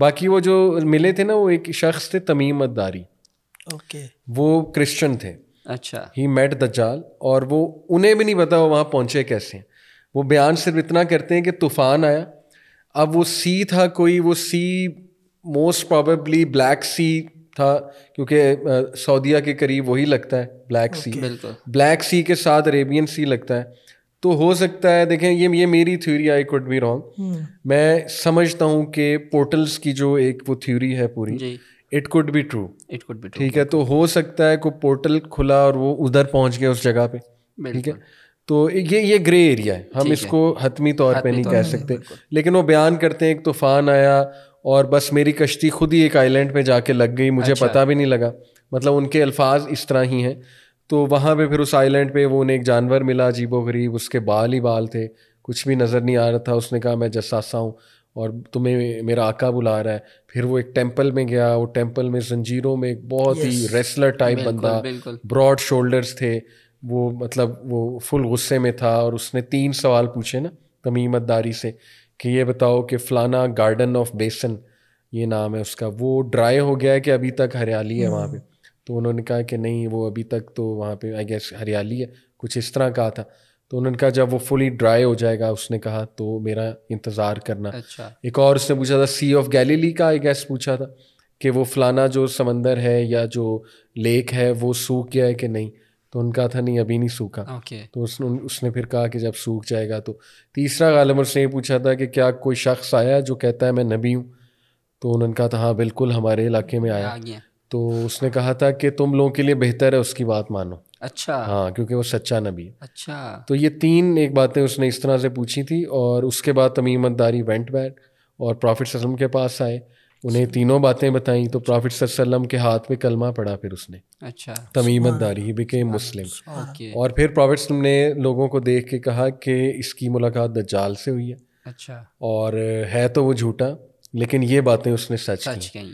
बाकी वो जो मिले थे ना वो एक शख्स थे तमीम अदारी ओके वो क्रिश्चन थे अच्छा ही मेट दज्जाल और वो उन्हें भी नहीं पता वो वहाँ पहुंचे कैसे वो बयान सिर्फ इतना करते हैं कि तूफ़ान आया अब वो सी था कोई वो sea most probably black sea था क्योंकि सऊदीया के करीब वही लगता है ब्लैक सी ब्लैक सी के साथ अरेबियन सी लगता है तो हो सकता है देखें ये ये मेरी theory I could be wrong मैं समझता हूँ कि पोर्टल्स की जो एक वो थ्योरी है पूरी it could be true it could be ठीक है तो हो सकता है को पोर्टल खुला और वो उधर पहुँच गया उस जगह पे ठीक है तो ये ये ग्रे एरिया है हम इसको हतमी तौर पे नहीं कह सकते लेकिन वो बयान करते हैं एक तूफान आया और बस मेरी कश्ती खुद ही एक आइलैंड में जाके लग गई मुझे अच्छा। पता भी नहीं लगा मतलब उनके अल्फाज इस तरह ही हैं तो वहाँ पे फिर उस आइलैंड पे वो उन्हें एक जानवर मिला अजीबो गरीब उसके बाल ही बाल थे कुछ भी नज़र नहीं आ रहा था उसने कहा मैं जसासा हूँ और तुम्हें मेरा आका बुला रहा है फिर वो एक टेम्पल में गया वो टेम्पल में जंजीरों में एक बहुत ही रेसलर टाइप बंदा ब्रॉड शोल्डर्स थे वो मतलब वो फुल गुस्से में था और उसने तीन सवाल पूछे ना तमीमत दारी से कि ये बताओ कि फ़लाना गार्डन ऑफ बेसन ये नाम है उसका वो ड्राई हो गया है कि अभी तक हरियाली है वहाँ हम्म। पे तो उन्होंने कहा कि नहीं वो अभी तक तो वहाँ पे आई गेस हरियाली है कुछ इस तरह कहा था तो उन्होंने कहा जब वो फुली ड्राई हो जाएगा उसने कहा तो मेरा इंतज़ार करना अच्छा एक और उसने पूछा था सी ऑफ गैलीली का आई गेस पूछा था कि वो फलाना जो समंदर है या जो लेक है वो सूख गया है कि नहीं तो उनका था नहीं अभी नहीं सूखा okay. तो उसने उसने फिर कहा कि जब सूख जाएगा तो तीसरा गालम उसने ये पूछा था कि क्या कोई शख्स आया जो कहता है मैं नबी हूँ तो उन्होंने कहा था हाँ बिल्कुल हमारे इलाके में आया तो उसने कहा था कि तुम लोगों के लिए बेहतर है उसकी बात मानो अच्छा हाँ क्योंकि वो सच्चा नबी है अच्छा तो ये तीन एक बातें उसने इस तरह से पूछी थी और उसके बाद तमीमत दारी वेंट बैट और प्रॉफिट के पास आए उन्हें तीनों बातें बताई तो प्रॉफिट वसल्लम के हाथ में कलमा पड़ा फिर उसने अच्छा तमीमत दारी ही बिके मुस्लिम और फिर प्रॉफिट ने लोगों को देख के कहा कि इसकी मुलाकात दज्जाल से हुई है अच्छा और है तो वो झूठा लेकिन ये बातें उसने सच, सच की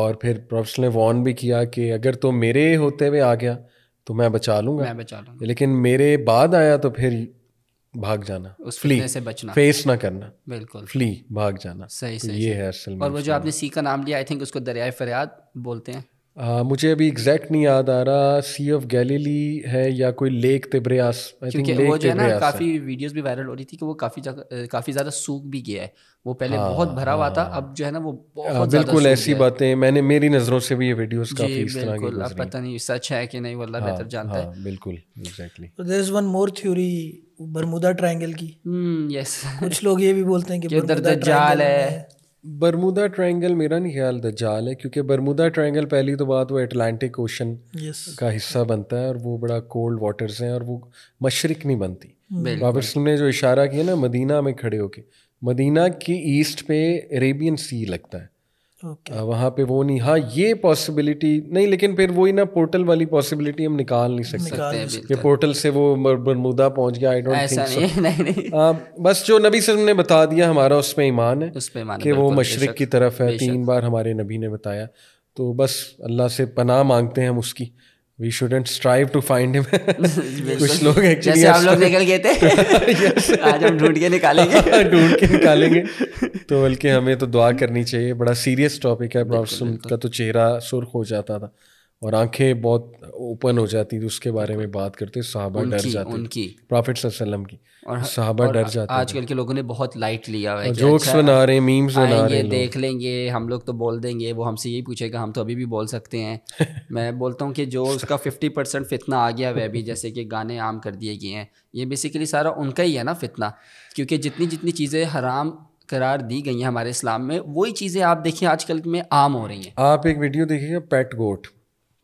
और फिर प्रॉफिट ने वॉर्न भी किया कि अगर तो मेरे होते हुए आ गया तो मैं बचा लूंगा मैं बचा लेकिन मेरे बाद आया तो फिर भाग जाना उस फ्ली से बचना फेस ना करना बिल्कुल फ्ली भाग जाना सही सही तो ये है असल और वो जो आपने सी का नाम लिया आई थिंक उसको दरियाए फरियाद बोलते हैं आ, मुझे अभी एग्जैक्ट नहीं याद आ रहा सी ऑफ गैलीली है या कोई लेक तिब्रियास क्योंकि वो जो है ना काफ़ी वीडियोस भी वायरल हो रही थी कि वो काफ़ी काफ़ी ज़्यादा सूख भी गया है वो पहले हाँ, बहुत भरा हुआ हाँ, था अब जो है ना वो बहुत बिल्कुल ऐसी बातें मैंने मेरी नज़रों से भी ये वीडियोस काफ़ी इस तरह की पता नहीं सच है कि नहीं वो अल्लाह हाँ, बेहतर जानता है हाँ, बिल्कुल exactly there is one more theory Bermuda Triangle की यस हम्म, कुछ लोग ये भी बोलते हैं कि दज्जाल है बरमुदा ट्रायंगल मेरा नहीं ख्याल दज्जाल है क्योंकि बरमुदा ट्रायंगल पहली तो बात वो एटलांटिक ओशन yes. का हिस्सा बनता है और वो बड़ा कोल्ड वाटर्स हैं और वो मशरक नहीं बनती रॉबर्टसन ने जो इशारा किया ना मदीना में खड़े होके मदीना के ईस्ट पे अरेबियन सी लगता है okay. वहाँ पे वो नहीं हाँ ये पॉसिबिलिटी नहीं लेकिन फिर वही ना पोर्टल वाली पॉसिबिलिटी हम निकाल नहीं सकते निकाल नहीं सकते पोर्टल से वो बरमुदा पहुंच गया आई डोंट थिंक सो नहीं नहीं आ, बस जो नबी सर ने बता दिया हमारा उसमें ईमान है उस कि वो मशरक की तरफ है तीन बार हमारे नबी ने बताया तो बस अल्लाह से पनाह मांगते हैं हम उसकी we shouldn't strive to find him कुछ लोग एक्चुअली आप लोग निकल गए थे आज हम ढूंढ के निकालेंगे ढूंढ के निकालेंगे तो बल्कि हमें तो दुआ करनी चाहिए बड़ा सीरियस टॉपिक है प्रॉब्लम का तो चेहरा सुर्ख हो जाता था और आंखें बहुत ओपन हो जाती थी उसके बारे में बात करते साहबा डर जाते उनकी प्रॉफिट सल्लम की और साहबा डर जाते आजकल के लोगों ने बहुत लाइट लिया हुआ है जोक्स अच्छा, रहे मीम्स बना रहे देख लेंगे हम लोग तो बोल देंगे वो हमसे यही पूछेगा हम तो अभी भी बोल सकते हैं मैं बोलता हूँ कि जो उसका फिफ्टी परसेंट फितना आ गया है अभी जैसे कि गाने आम कर दिए गए हैं ये बेसिकली सारा उनका ही है ना फितना क्योंकि जितनी जितनी चीज़ें हराम करार दी गई हैं हमारे इस्लाम में वही चीज़ें आप देखिए आजकल में आम हो रही हैं आप एक वीडियो देखिएगा पेट गोट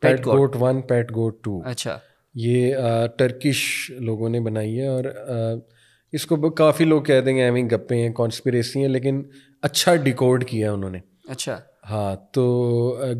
पेट गोट वन पेट गोट टू अच्छा ये टर्किश uh, लोगों ने बनाई है और uh, इसको काफ़ी लोग कह देंगे एविंग गप्पे हैं कॉन्स्परेसी हैं लेकिन अच्छा डिकोड किया उन्होंने अच्छा हाँ तो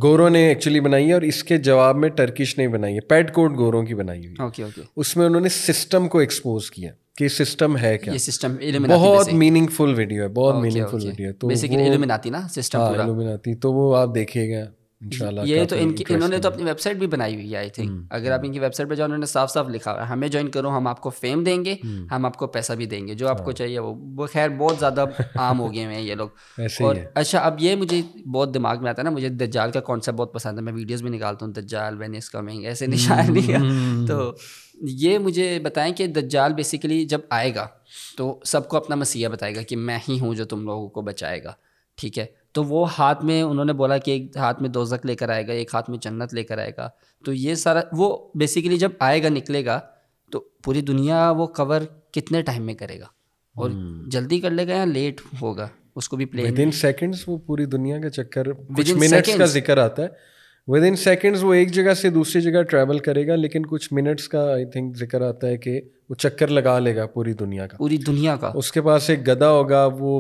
गोरों uh, ने एक्चुअली बनाई है और इसके जवाब में टर्किश ने बनाई है पैट कोड गोरों की बनाई हुई ओके ओके उसमें उन्होंने सिस्टम को एक्सपोज किया कि सिस्टम है क्या ये सिस्टम बहुत मीनिंगफुल वीडियो है बहुत मीनिंगफुल वीडियो है तो बेसिकली ना सिस्टम हाँ, तो वो आप देखिएगा ये तो इनकी इन्होंने तो अपनी वेबसाइट भी बनाई हुई है आई थिंक हम्म, अगर आप हम्म। इनकी वेबसाइट पर जाओ उन्होंने साफ साफ लिखा हुआ है हमें ज्वाइन करो हम आपको फेम देंगे हम्म। हम आपको पैसा भी देंगे जो आपको हाँ। चाहिए वो वो खैर बहुत ज़्यादा आम हो गए हैं ये लोग और अच्छा अब ये मुझे बहुत दिमाग में आता है ना मुझे दज्जाल का कॉन्सेप्ट बहुत पसंद है मैं वीडियोज़ भी निकालता हूँ दज्जाल वेन इज कमिंग ऐसे निशान लिया तो ये मुझे बताएं कि दज्जाल बेसिकली जब आएगा तो सबको अपना मसीहा बताएगा कि मैं ही हूँ जो तुम लोगों को बचाएगा ठीक है तो वो हाथ में उन्होंने बोला कि एक हाथ में दोजक लेकर आएगा एक हाथ में जन्नत लेकर आएगा तो ये सारा वो बेसिकली जब आएगा निकलेगा तो पूरी दुनिया वो कवर कितने टाइम में करेगा और हम्म। जल्दी कर लेगा या लेट होगा उसको भी प्ले विदिन सेकेंड्स वो पूरी दुनिया के चक्कर कुछ मिनट्स का जिक्र आता है विद इन सेकेंड्स वो एक जगह से दूसरी जगह ट्रैवल करेगा लेकिन कुछ मिनट्स का आई थिंक जिक्र आता है कि वो चक्कर लगा लेगा पूरी दुनिया का पूरी दुनिया का उसके पास एक गदा होगा वो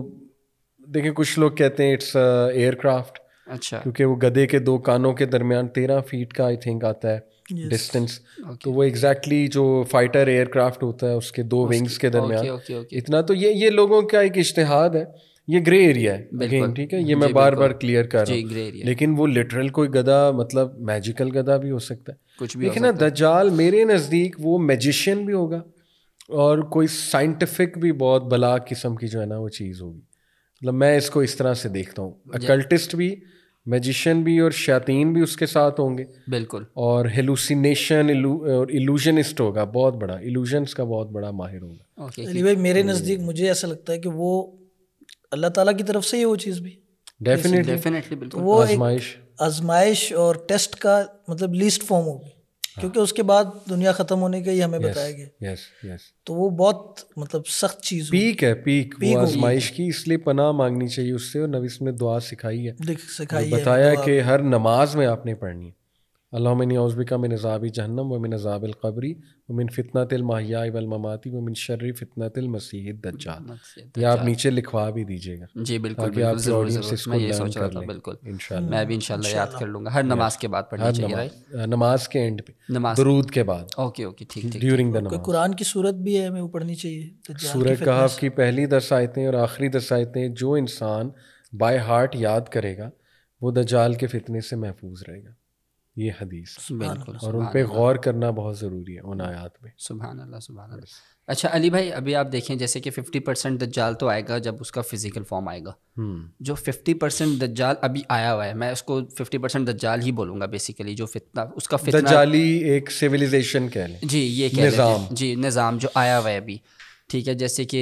देखिए कुछ लोग कहते हैं इट्स एयरक्राफ्ट uh, अच्छा क्योंकि वो गधे के दो कानों के दरमियान तेरह फीट का आई थिंक आता है डिस्टेंस yes. okay. तो वो एग्जैक्टली exactly जो फाइटर एयरक्राफ्ट होता है उसके दो विंग्स के दरमियान okay, okay, okay. इतना तो ये ये लोगों का एक इश्तेहाद है ये ग्रे एरिया है लेकिन ठीक है ये मैं बार बार क्लियर कर रहा हूँ लेकिन वो लिटरल कोई गधा मतलब मैजिकल गधा भी हो सकता है कुछ भी लेकिन ना दजाल मेरे नज़दीक वो मैजिशियन भी होगा और कोई साइंटिफिक भी बहुत भला किस्म की जो है ना वो चीज़ होगी मतलब मैं इसको इस तरह से देखता हूँ अकल्टिस्ट भी मैजिशियन भी और शातीन भी उसके साथ होंगे बिल्कुल और हेलुसिनेशन और इल्यूजनिस्ट होगा बहुत बड़ा इल्यूजन्स का बहुत बड़ा माहिर होगा okay, अली भाई मेरे hmm. नज़दीक मुझे ऐसा लगता है कि वो अल्लाह ताला की तरफ से ही वो चीज़ भी डेफिनेटली डेफिनेटली बिल्कुल वो आजमाइश आजमाइश और टेस्ट का मतलब लीस्ट फॉर्म होगी हाँ। क्योंकि उसके बाद दुनिया ख़त्म होने के ही हमें yes, बताया यस यस तो वो बहुत मतलब सख्त चीज़ पीक है पीक, पीक वो आजमाइश की इसलिए पनाह मांगनी चाहिए उससे और नबी इसमें दुआ सिखाई है सिखाई बताया कि हर नमाज में आपने पढ़नी है अल्लाह का मिन ज़ाबी जहन्नम व मिन ज़ाबिलकबरी व मिन फ़ितना तिलमाहिया वलममाती व मिन शर्र फ़ितना तिल तिलमसीह दज्जाल ये आप नीचे लिखवा भी दीजिएगा जी बिल्कुल ताकि जरूर मैं ये सोच रहा था बिल्कुल इंशाल्लाह मैं भी इंशाल्लाह याद कर लूंगा हर नमाज के बाद पढ़ना चाहिए नमाज के एंड पे दुरूद के बाद ओके ओके ठीक ठीक ड्यूरिंग द नमाज कुरान की सूरत भी है हमें पढ़नी चाहिए तो सूरह कहफ की पहली दस आयतें और आखिरी दस आयतें जो इंसान बाय हार्ट याद करेगा वो दजाल के फितने से महफूज रहेगा ये हदीस बिल्कुल और उन पर गौर करना बहुत ज़रूरी है उन हम्म। आयात में सुबह अल्लाह सुबह अच्छा अली भाई अभी आप देखें जैसे कि फिफ्टी परसेंट दज्जाल तो आएगा जब उसका फिजिकल फॉर्म आएगा हम्म। जो फिफ्टी परसेंट दज्जाल अभी आया हुआ है मैं उसको फिफ्टी परसेंट दज्जाल ही बोलूंगा बेसिकली जो फितना उसका फितना दज्जाली एक सिविलाइजेशन कह लें जी ये कह निज़ाम जी निज़ाम जो आया हुआ है अभी ठीक है जैसे कि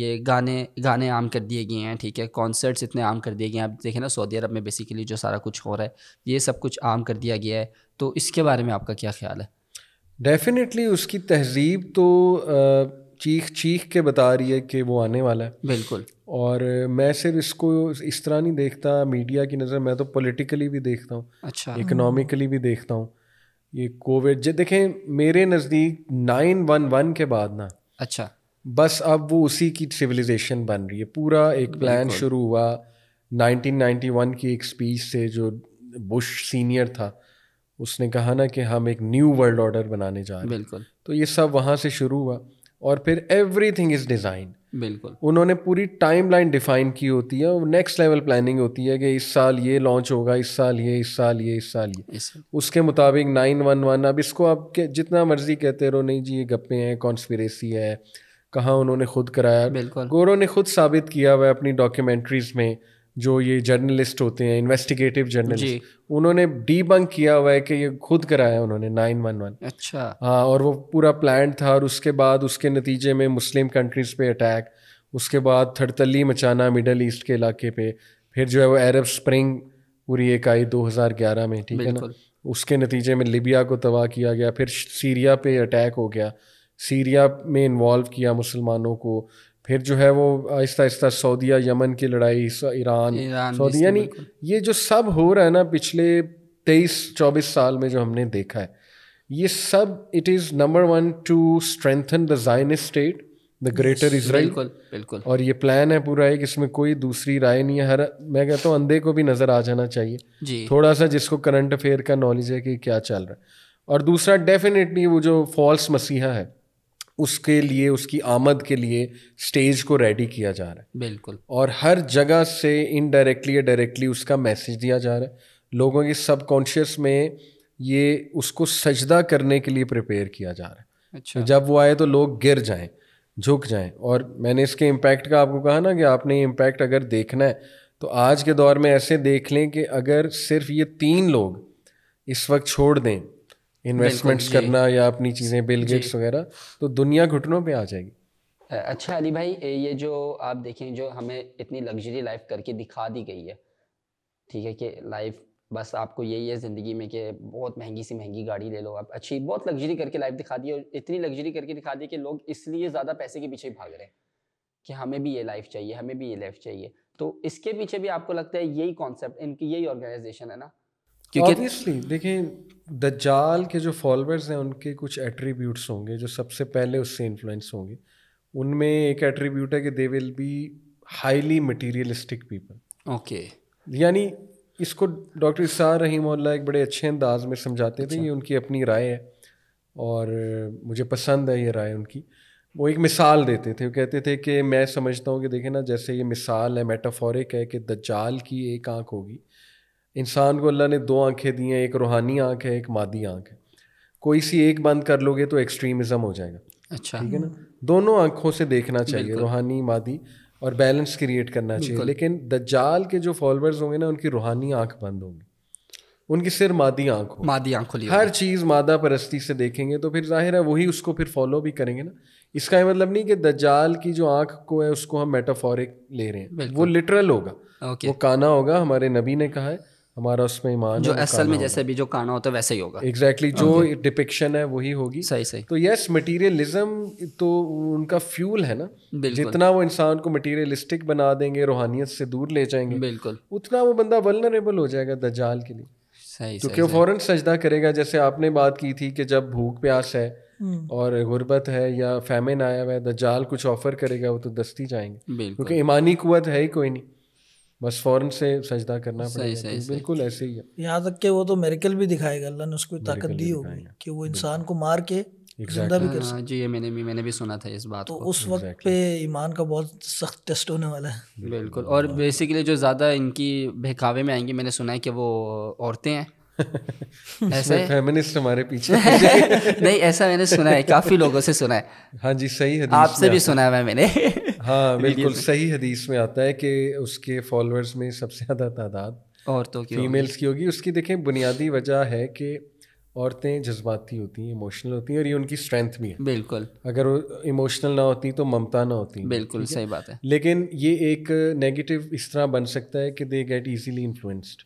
ये गाने गाने आम कर दिए गए हैं ठीक है कॉन्सर्ट्स इतने आम कर दिए गए हैं आप देखें ना सऊदी अरब में बेसिकली जो सारा कुछ हो रहा है ये सब कुछ आम कर दिया गया है तो इसके बारे में आपका क्या ख्याल है डेफिनेटली उसकी तहजीब तो चीख चीख के बता रही है कि वो आने वाला है बिल्कुल और मैं सिर्फ इसको इस तरह नहीं देखता मीडिया की नज़र मैं तो पॉलिटिकली भी देखता हूँ अच्छा इकनॉमिकली भी देखता हूँ ये कोविड जो देखें मेरे नज़दीक नाइन वन वन के बाद ना अच्छा बस अब वो उसी की सिविलाइजेशन बन रही है पूरा एक प्लान शुरू हुआ 1991 की एक स्पीच से जो बुश सीनियर था उसने कहा ना कि हम एक न्यू वर्ल्ड ऑर्डर बनाने जा रहे हैं बिल्कुल तो ये सब वहाँ से शुरू हुआ और फिर एवरी थिंग इज़ डिज़ाइन बिल्कुल उन्होंने पूरी टाइम लाइन डिफाइन की होती है नेक्स्ट लेवल प्लानिंग होती है कि इस साल ये लॉन्च होगा इस साल ये इस साल ये इस साल ये इस उसके मुताबिक नाइन वन वन अब इसको आप जितना मर्जी कहते रहो नहीं जी ये गप्पे हैं कॉन्स्परेसी है कहाँ उन्होंने खुद कराया गोरो ने खुद साबित किया हुआ अपनी डॉक्यूमेंट्रीज में जो ये जर्नलिस्ट होते हैं इन्वेस्टिगेटिव जर्नलिस्ट उन्होंने डीबंक किया हुआ है कि ये खुद कराया उन्होंने नाइन वन वन अच्छा हाँ और वो पूरा प्लान था और उसके बाद उसके नतीजे में मुस्लिम कंट्रीज पे अटैक उसके बाद थड़तली मचाना मिडल ईस्ट के इलाके पे फिर जो है वो अरब स्प्रिंग पूरी एक आई 2011 में ठीक है ना उसके नतीजे में लिबिया को तबाह किया गया फिर सीरिया पे अटैक हो गया सीरिया में इन्वॉल्व किया मुसलमानों को फिर जो है वो आहिस्ता आहिस्ता सऊदिया यमन की लड़ाई ईरान सऊदी यानी ये जो सब हो रहा है ना पिछले तेईस चौबीस साल में जो हमने देखा है ये सब it is number one to strengthen the Zion state the greater Israel बिल्कुल बिल्कुल और ये प्लान है पूरा एक इसमें कोई दूसरी राय नहीं है हर मैं कहता हूँ अंधे को भी नज़र आ जाना चाहिए जी थोड़ा सा जिसको करंट अफेयर का नॉलेज है कि क्या चल रहा है और दूसरा डेफिनेटली वो जो फॉल्स मसीहा है उसके लिए उसकी आमद के लिए स्टेज को रेडी किया जा रहा है बिल्कुल और हर जगह से इनडायरेक्टली या डायरेक्टली उसका मैसेज दिया जा रहा है लोगों के सबकॉन्शियस में ये उसको सजदा करने के लिए प्रिपेयर किया जा रहा है अच्छा तो जब वो आए तो लोग गिर जाएं झुक जाएं और मैंने इसके इम्पैक्ट का आपको कहा ना कि आपने ये इम्पैक्ट अगर देखना है तो आज के दौर में ऐसे देख लें कि अगर सिर्फ ये तीन लोग इस वक्त छोड़ दें इन्वेस्टमेंट्स करना या अपनी चीज़ें बिल गेट्स वगैरह तो दुनिया घुटनों पे आ जाएगी अच्छा अली भाई ये जो आप देखें जो हमें इतनी लग्जरी लाइफ करके दिखा दी गई है ठीक है कि लाइफ बस आपको यही है ज़िंदगी में कि बहुत महंगी सी महंगी गाड़ी ले लो आप अच्छी बहुत लग्जरी करके लाइफ दिखा दी और इतनी लग्जरी करके दिखा दी कि लोग इसलिए ज़्यादा पैसे के पीछे भाग रहे हैं कि हमें भी ये लाइफ चाहिए हमें भी ये लाइफ चाहिए तो इसके पीछे भी आपको लगता है यही कॉन्सेप्ट इनकी यही ऑर्गेनाइजेशन है ना क्योंकि ऑब्वियसली देखिए दज्जाल के जो फॉलोअर्स हैं उनके कुछ एट्रीब्यूट्स होंगे जो सबसे पहले उससे इन्फ्लुएंस होंगे उनमें एक एट्रीब्यूट है कि they will be highly materialistic people okay यानी इसको डॉक्टर इसार रहीम एक बड़े अच्छे अंदाज में समझाते थे अच्छा। ये उनकी अपनी राय है और मुझे पसंद है ये राय उनकी वो एक मिसाल देते थे वो कहते थे कि मैं समझता हूँ कि देखें ना जैसे ये मिसाल है मेटाफोरिक है कि दज्जाल की एक आँख होगी इंसान को अल्लाह ने दो आंखें दी हैं एक रूहानी आंख है एक मादी आंख है कोई सी एक बंद कर लोगे तो एक्सट्रीमिज्म हो जाएगा अच्छा ठीक है ना दोनों आंखों से देखना चाहिए रूहानी मादी और बैलेंस क्रिएट करना चाहिए लेकिन दज्जाल के जो फॉलोअर्स होंगे ना उनकी रूहानी आंख बंद होंगी उनकी सिर मादी आंख हो मादी आंख खुली हर चीज़ मादा परस्ती से देखेंगे तो फिर जाहिर है वही उसको फिर फॉलो भी करेंगे ना इसका मतलब नहीं कि दज्जाल की जो आंख को है उसको हम मेटाफोरिक ले रहे हैं वो लिटरल होगा वो काना होगा हमारे नबी ने कहा है हमारा उसमें ईमान जो असल में जैसे भी जो काना होता है वैसे ही होगा एग्जैक्टली exactly, जो डिपिक्शन हाँ है वही होगी सही सही तो यस मटीरियलिज्म तो उनका फ्यूल है ना जितना वो इंसान को मटीरियलिस्टिक बना देंगे रूहानियत से दूर ले जाएंगे बिल्कुल उतना वो बंदा वलनरेबल हो जाएगा दजाल के लिए सही तो क्योंकि वो फ़ौरन सजदा करेगा जैसे आपने बात की थी कि जब भूख प्यास है हम्म। और गुर्बत है या फैमिन आया हुआ है दजाल कुछ ऑफर करेगा वो तो दस्ती जाएंगे क्योंकि ईमानी कुत है ही कोई नहीं बस फौरन से सजदा करना सही, सही, तो सही, ऐसे ही है यहाँ तक के वो तो मेरिकल भी दिखाएगा अल्लाह ने उसको ताकत दी होगी कि वो इंसान को मार के जिंदा भी कर हाँ, सकता जी ये मैंने भी मैंने भी सुना था इस बात तो को उस वक्त पे ईमान का बहुत सख्त टेस्ट होने वाला है बिल्कुल और बेसिकली जो ज़्यादा इनकी बहकावे में आएंगी मैंने सुना है कि वो औरतें हैं ऐसे फेमिनिस्ट हमारे पीछे नहीं ऐसा मैंने सुना है काफी लोगों से सुना है हाँ जी सही हदीस आपसे भी सुना है मैंने हाँ बिल्कुल सही हदीस में आता है कि उसके फॉलोअर्स में सबसे ज़्यादा तादाद औरतों की फीमेल्स की होगी उसकी देखें बुनियादी वजह है कि औरतें जज्बाती होती हैं इमोशनल होती हैं और ये उनकी स्ट्रेंथ भी है बिल्कुल अगर वो इमोशनल ना होती तो ममता ना होती बिल्कुल सही बात है लेकिन ये एक नेगेटिव इस तरह बन सकता है कि they get easily influenced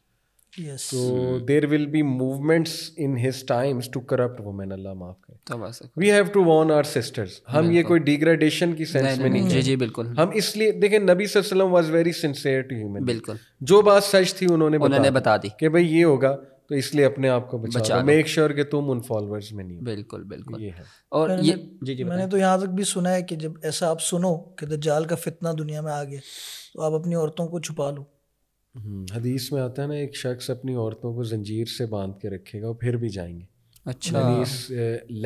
yes. so hmm. there will be movements in his times to corrupt women allah maaf kare. we have to warn our sisters हम ये कोई degradation की sense में नहीं जी जी बिल्कुल हम इसलिए देखें नबी सल्लल्लाहु was very sincere to human बिल्कुल जो बात सच थी उन्होंने उन्होंने बता दी कि भाई ये होगा तो इसलिए अपने आप को बचा मेक श्योर sure कि तुम उन फॉलोअर्स में नहीं बिल्कुल बिल्कुल ये है और ये जी जी मैंने तो यहाँ तक भी सुना है कि जब ऐसा आप सुनो कि दज्जाल का फितना दुनिया में आ गया तो आप अपनी औरतों को छुपा लो हम्म, हदीस में आता है ना एक शख्स अपनी औरतों को जंजीर से बांध के रखेगा और फिर भी जाएंगे अच्छा इस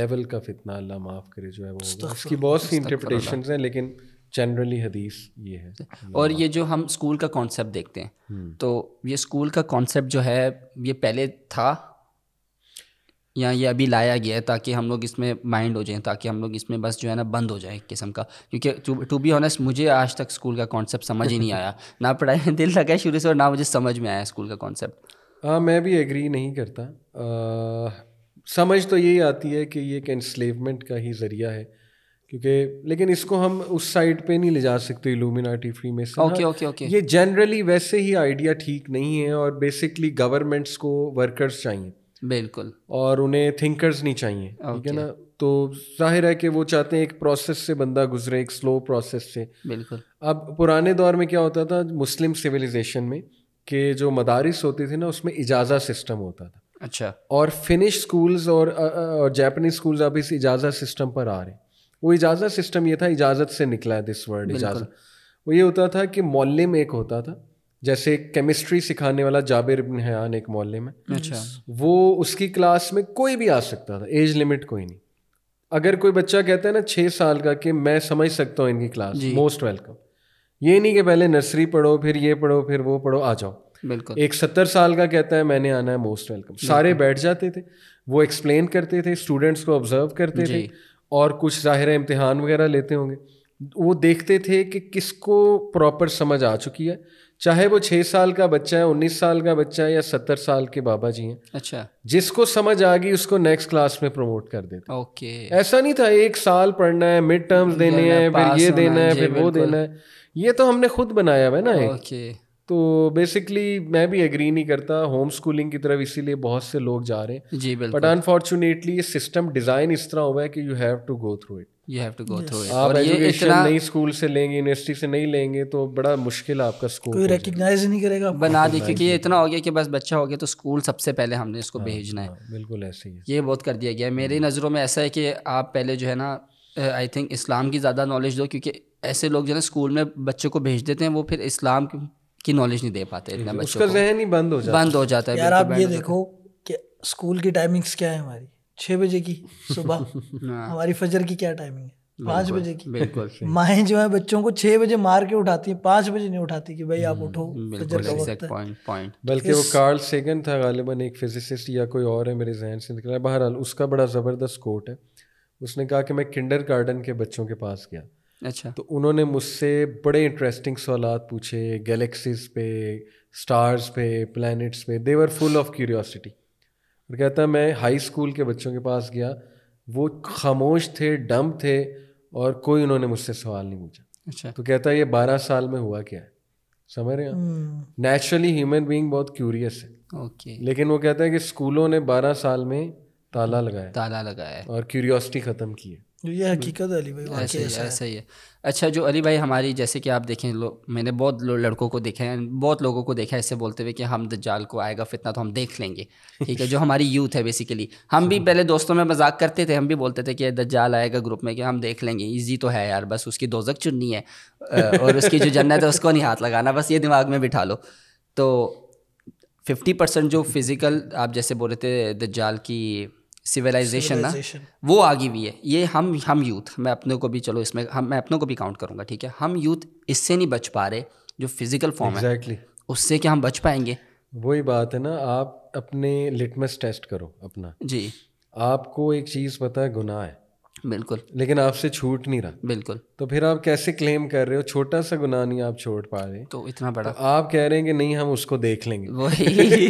लेवल का फितना अल्लाह माफ़ करे जो है वो उसकी बहुत सी इंटरप्रटेशन हैं लेकिन जनरली हदीस ये है अच्छा, और ये जो हम स्कूल का कॉन्सेप्ट देखते हैं हम्म। तो ये स्कूल का कॉन्सेप्ट जो है ये पहले था यहाँ ये अभी लाया गया है ताकि हम लोग इसमें माइंड हो जाएं ताकि हम लोग इसमें बस जो है ना बंद हो जाए एक किस्म का क्योंकि टू बी ऑनेस्ट मुझे आज तक स्कूल का कॉन्सेप्ट समझ ही नहीं आया ना पढ़ाई में दिल लगा शुरू से और ना मुझे समझ में आया स्कूल का कॉन्सेप्ट हाँ मैं भी एग्री नहीं करता समझ तो यही आती है कि ये एक इंस्लेवमेंट का ही ज़रिया है क्योंकि लेकिन इसको हम उस साइड पे नहीं ले जा सकते इलूमिनाटी फ्री में ओके ओके ओके ये जनरली वैसे ही आइडिया ठीक नहीं है और बेसिकली गवर्नमेंट्स को वर्कर्स चाहिए बिल्कुल और उन्हें थिंकर्स नहीं चाहिए ठीक है ना तो जाहिर है कि वो चाहते हैं एक प्रोसेस से बंदा गुजरे एक स्लो प्रोसेस से बिल्कुल अब पुराने दौर में क्या होता था मुस्लिम सिविलाइजेशन में कि जो मदारिस होती थी ना उसमें इजाज़ा सिस्टम होता था अच्छा और फिनिश स्कूल्स और, और जापानी स्कूल्स अब इस इजाज़ा सिस्टम पर आ रहे हैं वो इजाज़ा सिस्टम ये था इजाज़त से निकला है दिस वर्ड इजाज़त वो ये होता था कि मौलम एक होता था जैसे केमिस्ट्री सिखाने वाला जाबिर इब्न हयान एक मोहल्ले में अच्छा वो उसकी क्लास में कोई भी आ सकता था एज लिमिट कोई नहीं अगर कोई बच्चा कहता है ना छः साल का कि मैं समझ सकता हूँ इनकी क्लास मोस्ट वेलकम ये नहीं कि पहले नर्सरी पढ़ो फिर ये पढ़ो फिर वो पढ़ो आ जाओ बिल्कुल एक सत्तर साल का कहता है मैंने आना है मोस्ट वेलकम सारे बैठ जाते थे वो एक्सप्लेन करते थे स्टूडेंट्स को ऑब्जर्व करते थे और कुछ ज़ाहिर इम्तिहान वगैरह लेते होंगे वो देखते थे कि किसको प्रॉपर समझ आ चुकी है चाहे वो छह साल का बच्चा है उन्नीस साल का बच्चा है या सत्तर साल के बाबा जी हैं अच्छा जिसको समझ आ गई उसको नेक्स्ट क्लास में प्रमोट कर देते ओके ऐसा नहीं था एक साल पढ़ना है मिड टर्म्स देने हैं फिर ये देना है फिर वो देना है ये तो हमने खुद बनाया हुआ है ना ओके तो बेसिकली मैं भी एग्री नहीं करता होम स्कूलिंग की तरफ इसीलिए बहुत से लोग जा रहे हैं जी बट अनफॉर्चुनेटली ये सिस्टम डिज़ाइन इस तरह हुआ है कि you have to go through it you have to go through it और ये इतना नई स्कूल से लेंगे यूनिवर्सिटी से नहीं लेंगे तो बड़ा मुश्किल आपका स्कोप कोई रिकॉग्नाइज नहीं करेगा बना दी क्योंकि ये इतना हो गया कि बस बच्चा हो गया तो स्कूल सबसे पहले हमने इसको हाँ, भेजना है हाँ, बिल्कुल ऐसे ही ये बहुत कर दिया गया मेरी हम्म। नज़रों में ऐसा है कि आप पहले जो है ना आई थिंक इस्लाम की ज़्यादा नॉलेज दो क्योंकि ऐसे लोग जो है स्कूल में बच्चों को भेज देते हैं वो फिर इस्लाम की नॉलेज नहीं दे पाते इतना बच्चों उसका जहन ही बंद हो जाता है बंद हो जाता है यार आप ये देखो कि स्कूल की टाइमिंग्स क्या है हमारी छः बजे की सुबह हाँ। हमारी फजर की क्या टाइमिंग है पाँच बजे की माएँ जो है बच्चों को छह बजे मार के उठाती हैं पाँच बजे नहीं उठाती कि भाई आप हम्म, उठो फजर का वक्त है बल्कि वो कार्ल सेगन था गालिबा एक फिजिसिस्ट या कोई और है मेरे जहन से निकला बहरहाल उसका बड़ा ज़बरदस्त कोट है उसने कहा कि मैं किंडर गार्डन के बच्चों के पास गया अच्छा तो उन्होंने मुझसे बड़े इंटरेस्टिंग सवाल पूछे गैलेक्सीज पे स्टार्स पे प्लैनेट्स पे देवर फुल ऑफ क्यूरियोसिटी और कहता है मैं हाई स्कूल के बच्चों के पास गया वो खामोश थे डम थे और कोई उन्होंने मुझसे सवाल नहीं पूछा अच्छा तो कहता है ये बारह साल में हुआ क्या है समझ रहे हैं नेचुरली ह्यूमन बींग बहुत क्यूरियस है ओके लेकिन वो कहता है कि स्कूलों ने बारह साल में ताला लगाया ताला लगाया और क्यूरियोसिटी ख़त्म की है ये हम्म। हकीकत अली भाई ऐसे ही ऐसा ही है अच्छा जो अली भाई हमारी जैसे कि आप देखें लोग मैंने बहुत लड़कों को देखा है बहुत लोगों को देखा है ऐसे बोलते हुए कि हम दज्जाल को आएगा फितना तो हम देख लेंगे ठीक है जो हमारी यूथ है बेसिकली हम भी हाँ। पहले दोस्तों में मजाक करते थे हम भी बोलते थे कि दज्जाल आएगा ग्रुप में कि हम देख लेंगे ईजी तो है यार बस उसकी दोजक चुननी है और उसकी जो जन्नत है उसको नहीं हाथ लगाना बस ये दिमाग में बिठा लो तो फिफ्टी परसेंट जो फिज़िकल आप जैसे बोल रहे थे दज्जाल की सिविलाइजेशन ना वो आगे भी है ये हम हम यूथ मैं अपने को भी चलो इसमें हम मैं अपनों को भी काउंट करूंगा ठीक है हम यूथ इससे नहीं बच पा रहे जो फिजिकल फॉर्म exactly. है उससे क्या हम बच पाएंगे वही बात है ना आप अपने लिटमस टेस्ट करो अपना जी आपको एक चीज़ पता है गुनाह है बिल्कुल लेकिन आपसे छूट नहीं रहा बिल्कुल तो फिर आप कैसे क्लेम कर रहे हो छोटा सा गुनाह नहीं आप छोड़ पा रहे तो इतना बड़ा तो आप कह रहे हैं कि नहीं हम उसको देख लेंगे वही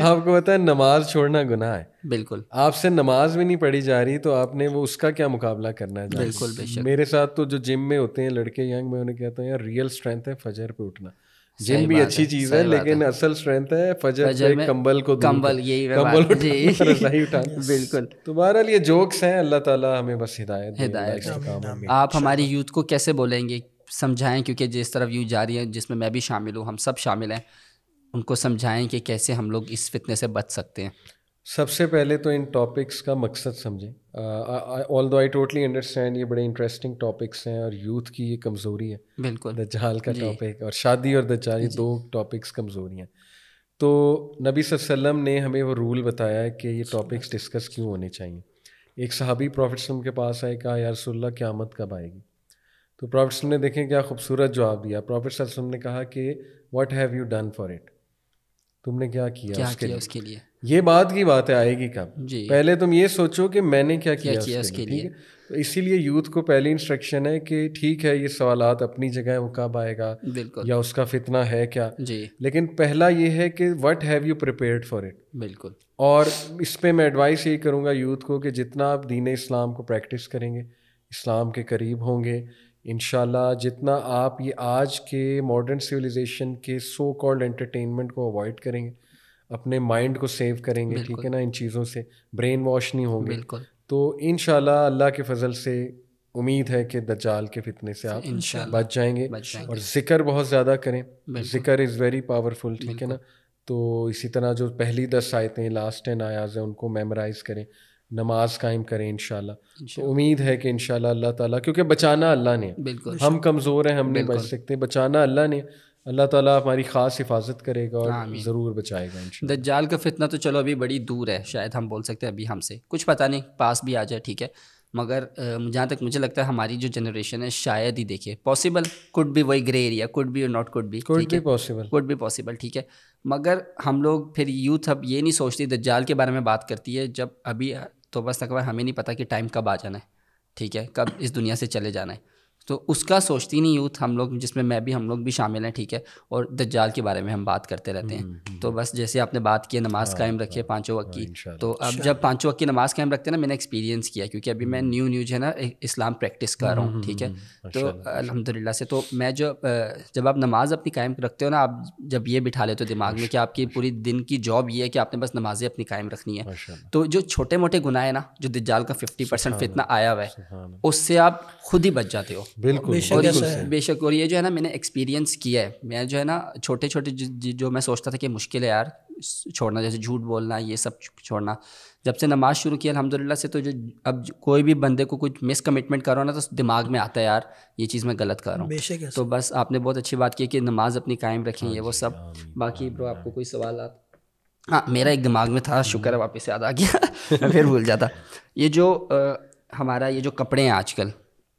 आपको पता है नमाज छोड़ना गुनाह है बिल्कुल आपसे नमाज भी नहीं पढ़ी जा रही तो आपने वो उसका क्या मुकाबला करना है बिल्कुल मेरे साथ तो जो जिम में होते हैं लड़के यंग में उन्हें कहते हैं यार रियल स्ट्रेंथ है फजर पे उठना जिम भी अच्छी चीज है लेकिन असल स्ट्रेंथ है फजर, फजर में कंबल को कंबल यही कंबल उठाना बिल्कुल तुम्हारा लिए जोक्स हैं अल्लाह ताला हमें बस हिदायत हिदायत आप हमारी यूथ को कैसे बोलेंगे समझाएं क्योंकि जिस तरफ यूथ जा रही है जिसमें मैं भी शामिल हूँ हम सब शामिल हैं उनको समझाएं कि कैसे हम लोग इस फितने से बच सकते हैं सबसे पहले तो इन टॉपिक्स का मकसद समझें ऑल दो आई टोटली अंडरस्टैंड ये बड़े इंटरेस्टिंग टॉपिक्स हैं और यूथ की ये कमज़ोरी है बिल्कुल जहाल का टॉपिक और शादी और दज्जाल ये दो टॉपिक्स कमज़ोरी हैं तो नबी वसल्लम ने हमें वो रूल बताया है कि ये टॉपिक्स डिस्कस क्यों होने चाहिए एक सहाबी प्रॉफिट के पास आए कहा यारसोल्ला रसोल्ला क़्यामत कब आएगी तो प्रॉफिट ने देखें क्या खूबसूरत जवाब दिया प्रॉफिट ने कहा कि what have you done for it तुमने क्या किया क्या उसके, किया लिए? उसके लिए ये बात की बात है आएगी कब पहले तुम ये सोचो कि मैंने क्या किया, क्या किया उसके लिए तो इसीलिए यूथ को पहली इंस्ट्रक्शन है कि ठीक है ये सवाल अपनी जगह है वो कब आएगा या उसका फितना है क्या जी लेकिन पहला ये है कि what have you prepared for it बिल्कुल और इस पर मैं एडवाइस यही करूँगा यूथ को कि जितना आप दीन इस्लाम को प्रैक्टिस करेंगे इस्लाम के करीब होंगे इन जितना आप ये आज के मॉडर्न सिविलाइजेशन के सो कॉल्ड एंटरटेनमेंट को अवॉइड करेंगे अपने माइंड को सेव करेंगे ठीक है ना इन चीज़ों से ब्रेन वॉश नहीं होंगे तो इन अल्लाह के फजल से उम्मीद है कि दजाल के फितने से आप बच जाएंगे और जिक्र बहुत ज़्यादा करें जिक्र इज़ वेरी पावरफुल ठीक है ना तो इसी तरह जो पहली दस आयतें लास्ट टेन आयाज हैं उनको मेमोराइज़ करें नमाज कायम करें इनशाला तो उम्मीद है कि इनशाला अल्लाह ताला क्योंकि बचाना अल्लाह ने हम कमज़ोर हैं हम नहीं बच सकते बचाना अल्लाह ने अल्लाह ताला हमारी ख़ास हिफाजत करेगा और ज़रूर बचाएगा दज्जाल का फितना तो चलो अभी बड़ी दूर है शायद हम बोल सकते हैं अभी हमसे कुछ पता नहीं पास भी आ जाए ठीक है मगर जहाँ तक मुझे लगता है हमारी जो जनरेशन है शायद ही देखे पॉसिबल कुड भी वही ग्रे एरिया कुड भी नॉट कुड भी कुड भी पॉसिबल कुड भी पॉसिबल ठीक है मगर हम लोग फिर यूथ अब ये नहीं सोचती दज्जाल के बारे में बात करती है जब अभी तो बस तकबर हमें नहीं पता कि टाइम कब आ जाना है ठीक है कब इस दुनिया से चले जाना है तो उसका सोचती नहीं यूथ हम लोग जिसमें मैं भी हम लोग भी शामिल हैं ठीक है और दज्जाल के बारे में हम बात करते रहते हैं हम्म, हम्म, तो हम्म। बस जैसे आपने बात की नमाज़ हाँ, कायम हाँ, रखी है पाँचों वक्त की हाँ, तो अब जब पाँचों वक्त की नमाज़ कायम रखते हैं ना मैंने एक्सपीरियंस किया क्योंकि अभी मैं न्यू न्यू जो है ना इस्लाम प्रैक्टिस कर रहा हूँ ठीक है तो अलहमदिल्ला से तो मैं जो जब आप नमाज़ अपनी कायम रखते हो ना आप जब ये बिठा लेते हो दिमाग में कि आपकी पूरी दिन की जॉब ये है कि आपने बस नमाज़ें अपनी कायम रखनी है तो जो छोटे मोटे गुनाह है ना जो दज्जाल का फिफ्टी परसेंट फितना आया हुआ है उससे आप खुद ही बच जाते हो बिल्कुल बेशक बेशक और ये जो है ना मैंने एक्सपीरियंस किया है मैं जो है ना छोटे छोटे जो मैं सोचता था कि मुश्किल है यार छोड़ना जैसे झूठ बोलना ये सब छोड़ना जब से नमाज शुरू की अलहमदिल्ला से तो जो अब कोई भी बंदे को कुछ मिस कमिटमेंट करो ना तो दिमाग में आता है यार ये चीज़ मैं गलत कर रहा हूँ तो बस आपने बहुत अच्छी बात की कि नमाज अपनी कायम रखें ये वो हाँ सब हाँ बाकी हाँ ब्रो आपको कोई सवाल आता हाँ मेरा एक दिमाग में था हम्म। शुक्र है वापस याद आ गया मैं फिर भूल जाता ये जो आ, हमारा ये जो कपड़े हैं आजकल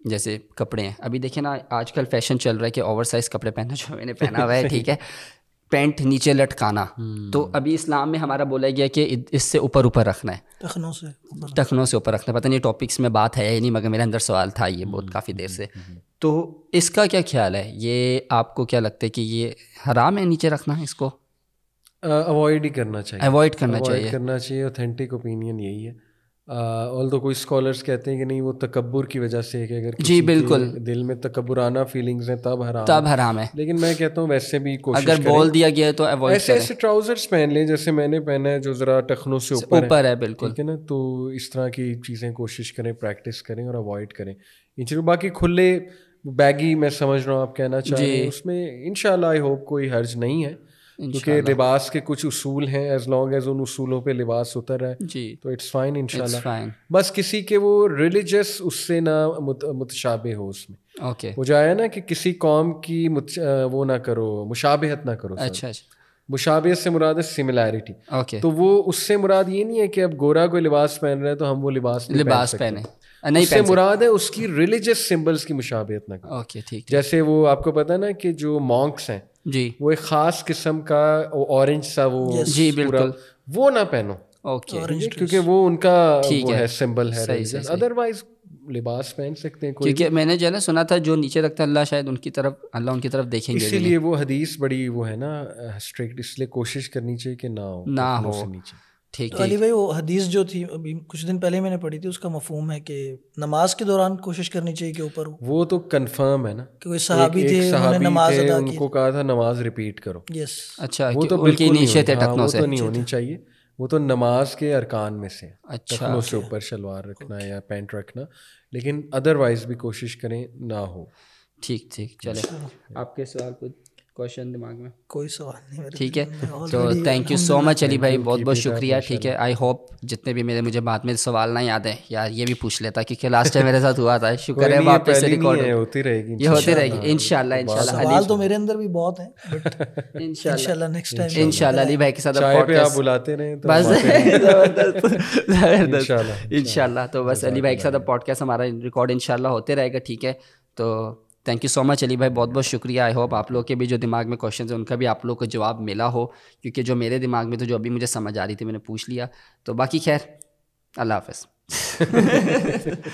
जैसे कपड़े हैं अभी देखिए ना आजकल फैशन चल रहा है कि ओवर साइज कपड़े पहनना जो मैंने पहना हुआ है ठीक है पैंट नीचे लटकाना हम्म। तो अभी इस्लाम में हमारा बोला गया कि इससे ऊपर ऊपर रखना है टखनों से टखनों से ऊपर रखना पता नहीं टॉपिक्स में बात है या नहीं मगर मेरे अंदर सवाल था ये बहुत हम्म, काफ़ी देर हम्म, से तो इसका क्या ख्याल है ये आपको क्या लगता है कि ये हराम है नीचे रखना है इसको अवॉइड ही करना चाहिए अवॉइड करना चाहिए करना चाहिए ऑथेंटिक ओपिनियन यही है ऑल दो कोई स्कॉलर्स कहते हैं कि नहीं वो तकबर की वजह से है कि अगर जी बिल्कुल दिल में तकबराना फीलिंग्स हैं तब हराम तब हराम है लेकिन मैं कहता हूँ वैसे भी कोशिश अगर बोल दिया गया तो अवॉइड ऐसे ऐसे ट्राउजर्स पहन लें जैसे मैंने पहना है जो ज़रा टखनों से ऊपर ऊपर है, है बिल्कुल ठीक है ना तो इस तरह की चीज़ें कोशिश करें प्रैक्टिस करें और अवॉइड करें इन चीज़ों बाकी खुले बैगी मैं समझ रहा हूँ आप कहना चाहिए उसमें इन आई होप कोई हर्ज नहीं है क्योंकि लिबास के कुछ उसूल हैं एज लॉन्ग एज उन उसूलों पे लिबास उतर रहा है जी तो इट्स फाइन इंशाल्लाह बस किसी के वो रिलीजस उससे ना मुत, मुतशाबे हो उसमें ओके okay. वो जो आया ना कि किसी कौम की वो ना करो मुशाबहत ना करो अच्छा अच्छा मुशाबियत से मुराद है सिमिलैरिटी okay. तो वो उससे मुराद ये नहीं है कि अब गोरा कोई लिबास पहन रहे हैं तो हम वो लिबास लिबास पहने नहीं उससे मुराद है उसकी रिलीजियस सिंबल्स की मुशाबियत ना करो ओके ठीक जैसे वो आपको पता है ना कि जो मॉन्क्स हैं जी वो एक खास किस्म का ऑरेंज सा वो जी बिल्कुल वो ना पहनो ओके क्योंकि वो उनका वो है सिंबल है अदरवाइज लिबास पहन सकते हैं क्योंकि मैंने जो है ना सुना था जो नीचे रखता है अल्लाह शायद उनकी तरफ अल्लाह उनकी तरफ देखेंगे इसीलिए वो हदीस बड़ी वो है ना स्ट्रिक्ट इसलिए कोशिश करनी चाहिए कि ना हो ना हो नीचे ठीक है अली भाई वो हदीस जो थी अभी कुछ दिन पहले मैंने पढ़ी थी उसका मफहम है कि नमाज के दौरान कोशिश करनी चाहिए कि ऊपर वो तो कंफर्म है ना कि कोई सहाबी थे उन्होंने नमाज अदा की उनको कहा था नमाज रिपीट करो यस अच्छा वो तो उनकी नीशत है टखनों हाँ, से तो नहीं होनी चाहिए वो तो नमाज के अरकान में से अच्छा उसके ऊपर शलवार रखना या पैंट रखना लेकिन अदरवाइज भी कोशिश करें ना हो ठीक ठीक चले अच्छा। आपके सवाल कुछ क्वेश्चन दिमाग में कोई सवाल नहीं तो ठीक है तो thank you so much Ali भाई बहुत बहुत शुक्रिया ठीक है आई होप जितने भी मेरे मुझे बाद में सवाल ना याद है यार ये भी पूछ लेता क्योंकि लास्ट टाइम मेरे साथ हुआ था शुक्र है वापस से रिकॉर्ड होती रहेगी ये होती रहेगी इंशाल्लाह इंशाल्लाह सवाल तो मेरे अंदर भी बहुत है इंशाल्लाह नेक्स्ट टाइम इंशाल्लाह अली भाई के साथ आप बुलाते रहे तो बस इंशाल्लाह तो बस अली भाई के साथ पॉडकास्ट हमारा रिकॉर्ड इंशाल्लाह होते रहेगा ठीक है तो thank you so much Ali भाई बहुत बहुत शुक्रिया आई होप आप लोग के भी जो दिमाग में क्वेश्चन है उनका भी आप लोग को जवाब मिला हो क्योंकि जो मेरे दिमाग में तो जो अभी मुझे समझ आ रही थी मैंने पूछ लिया तो बाकी खैर अल्लाह हाफ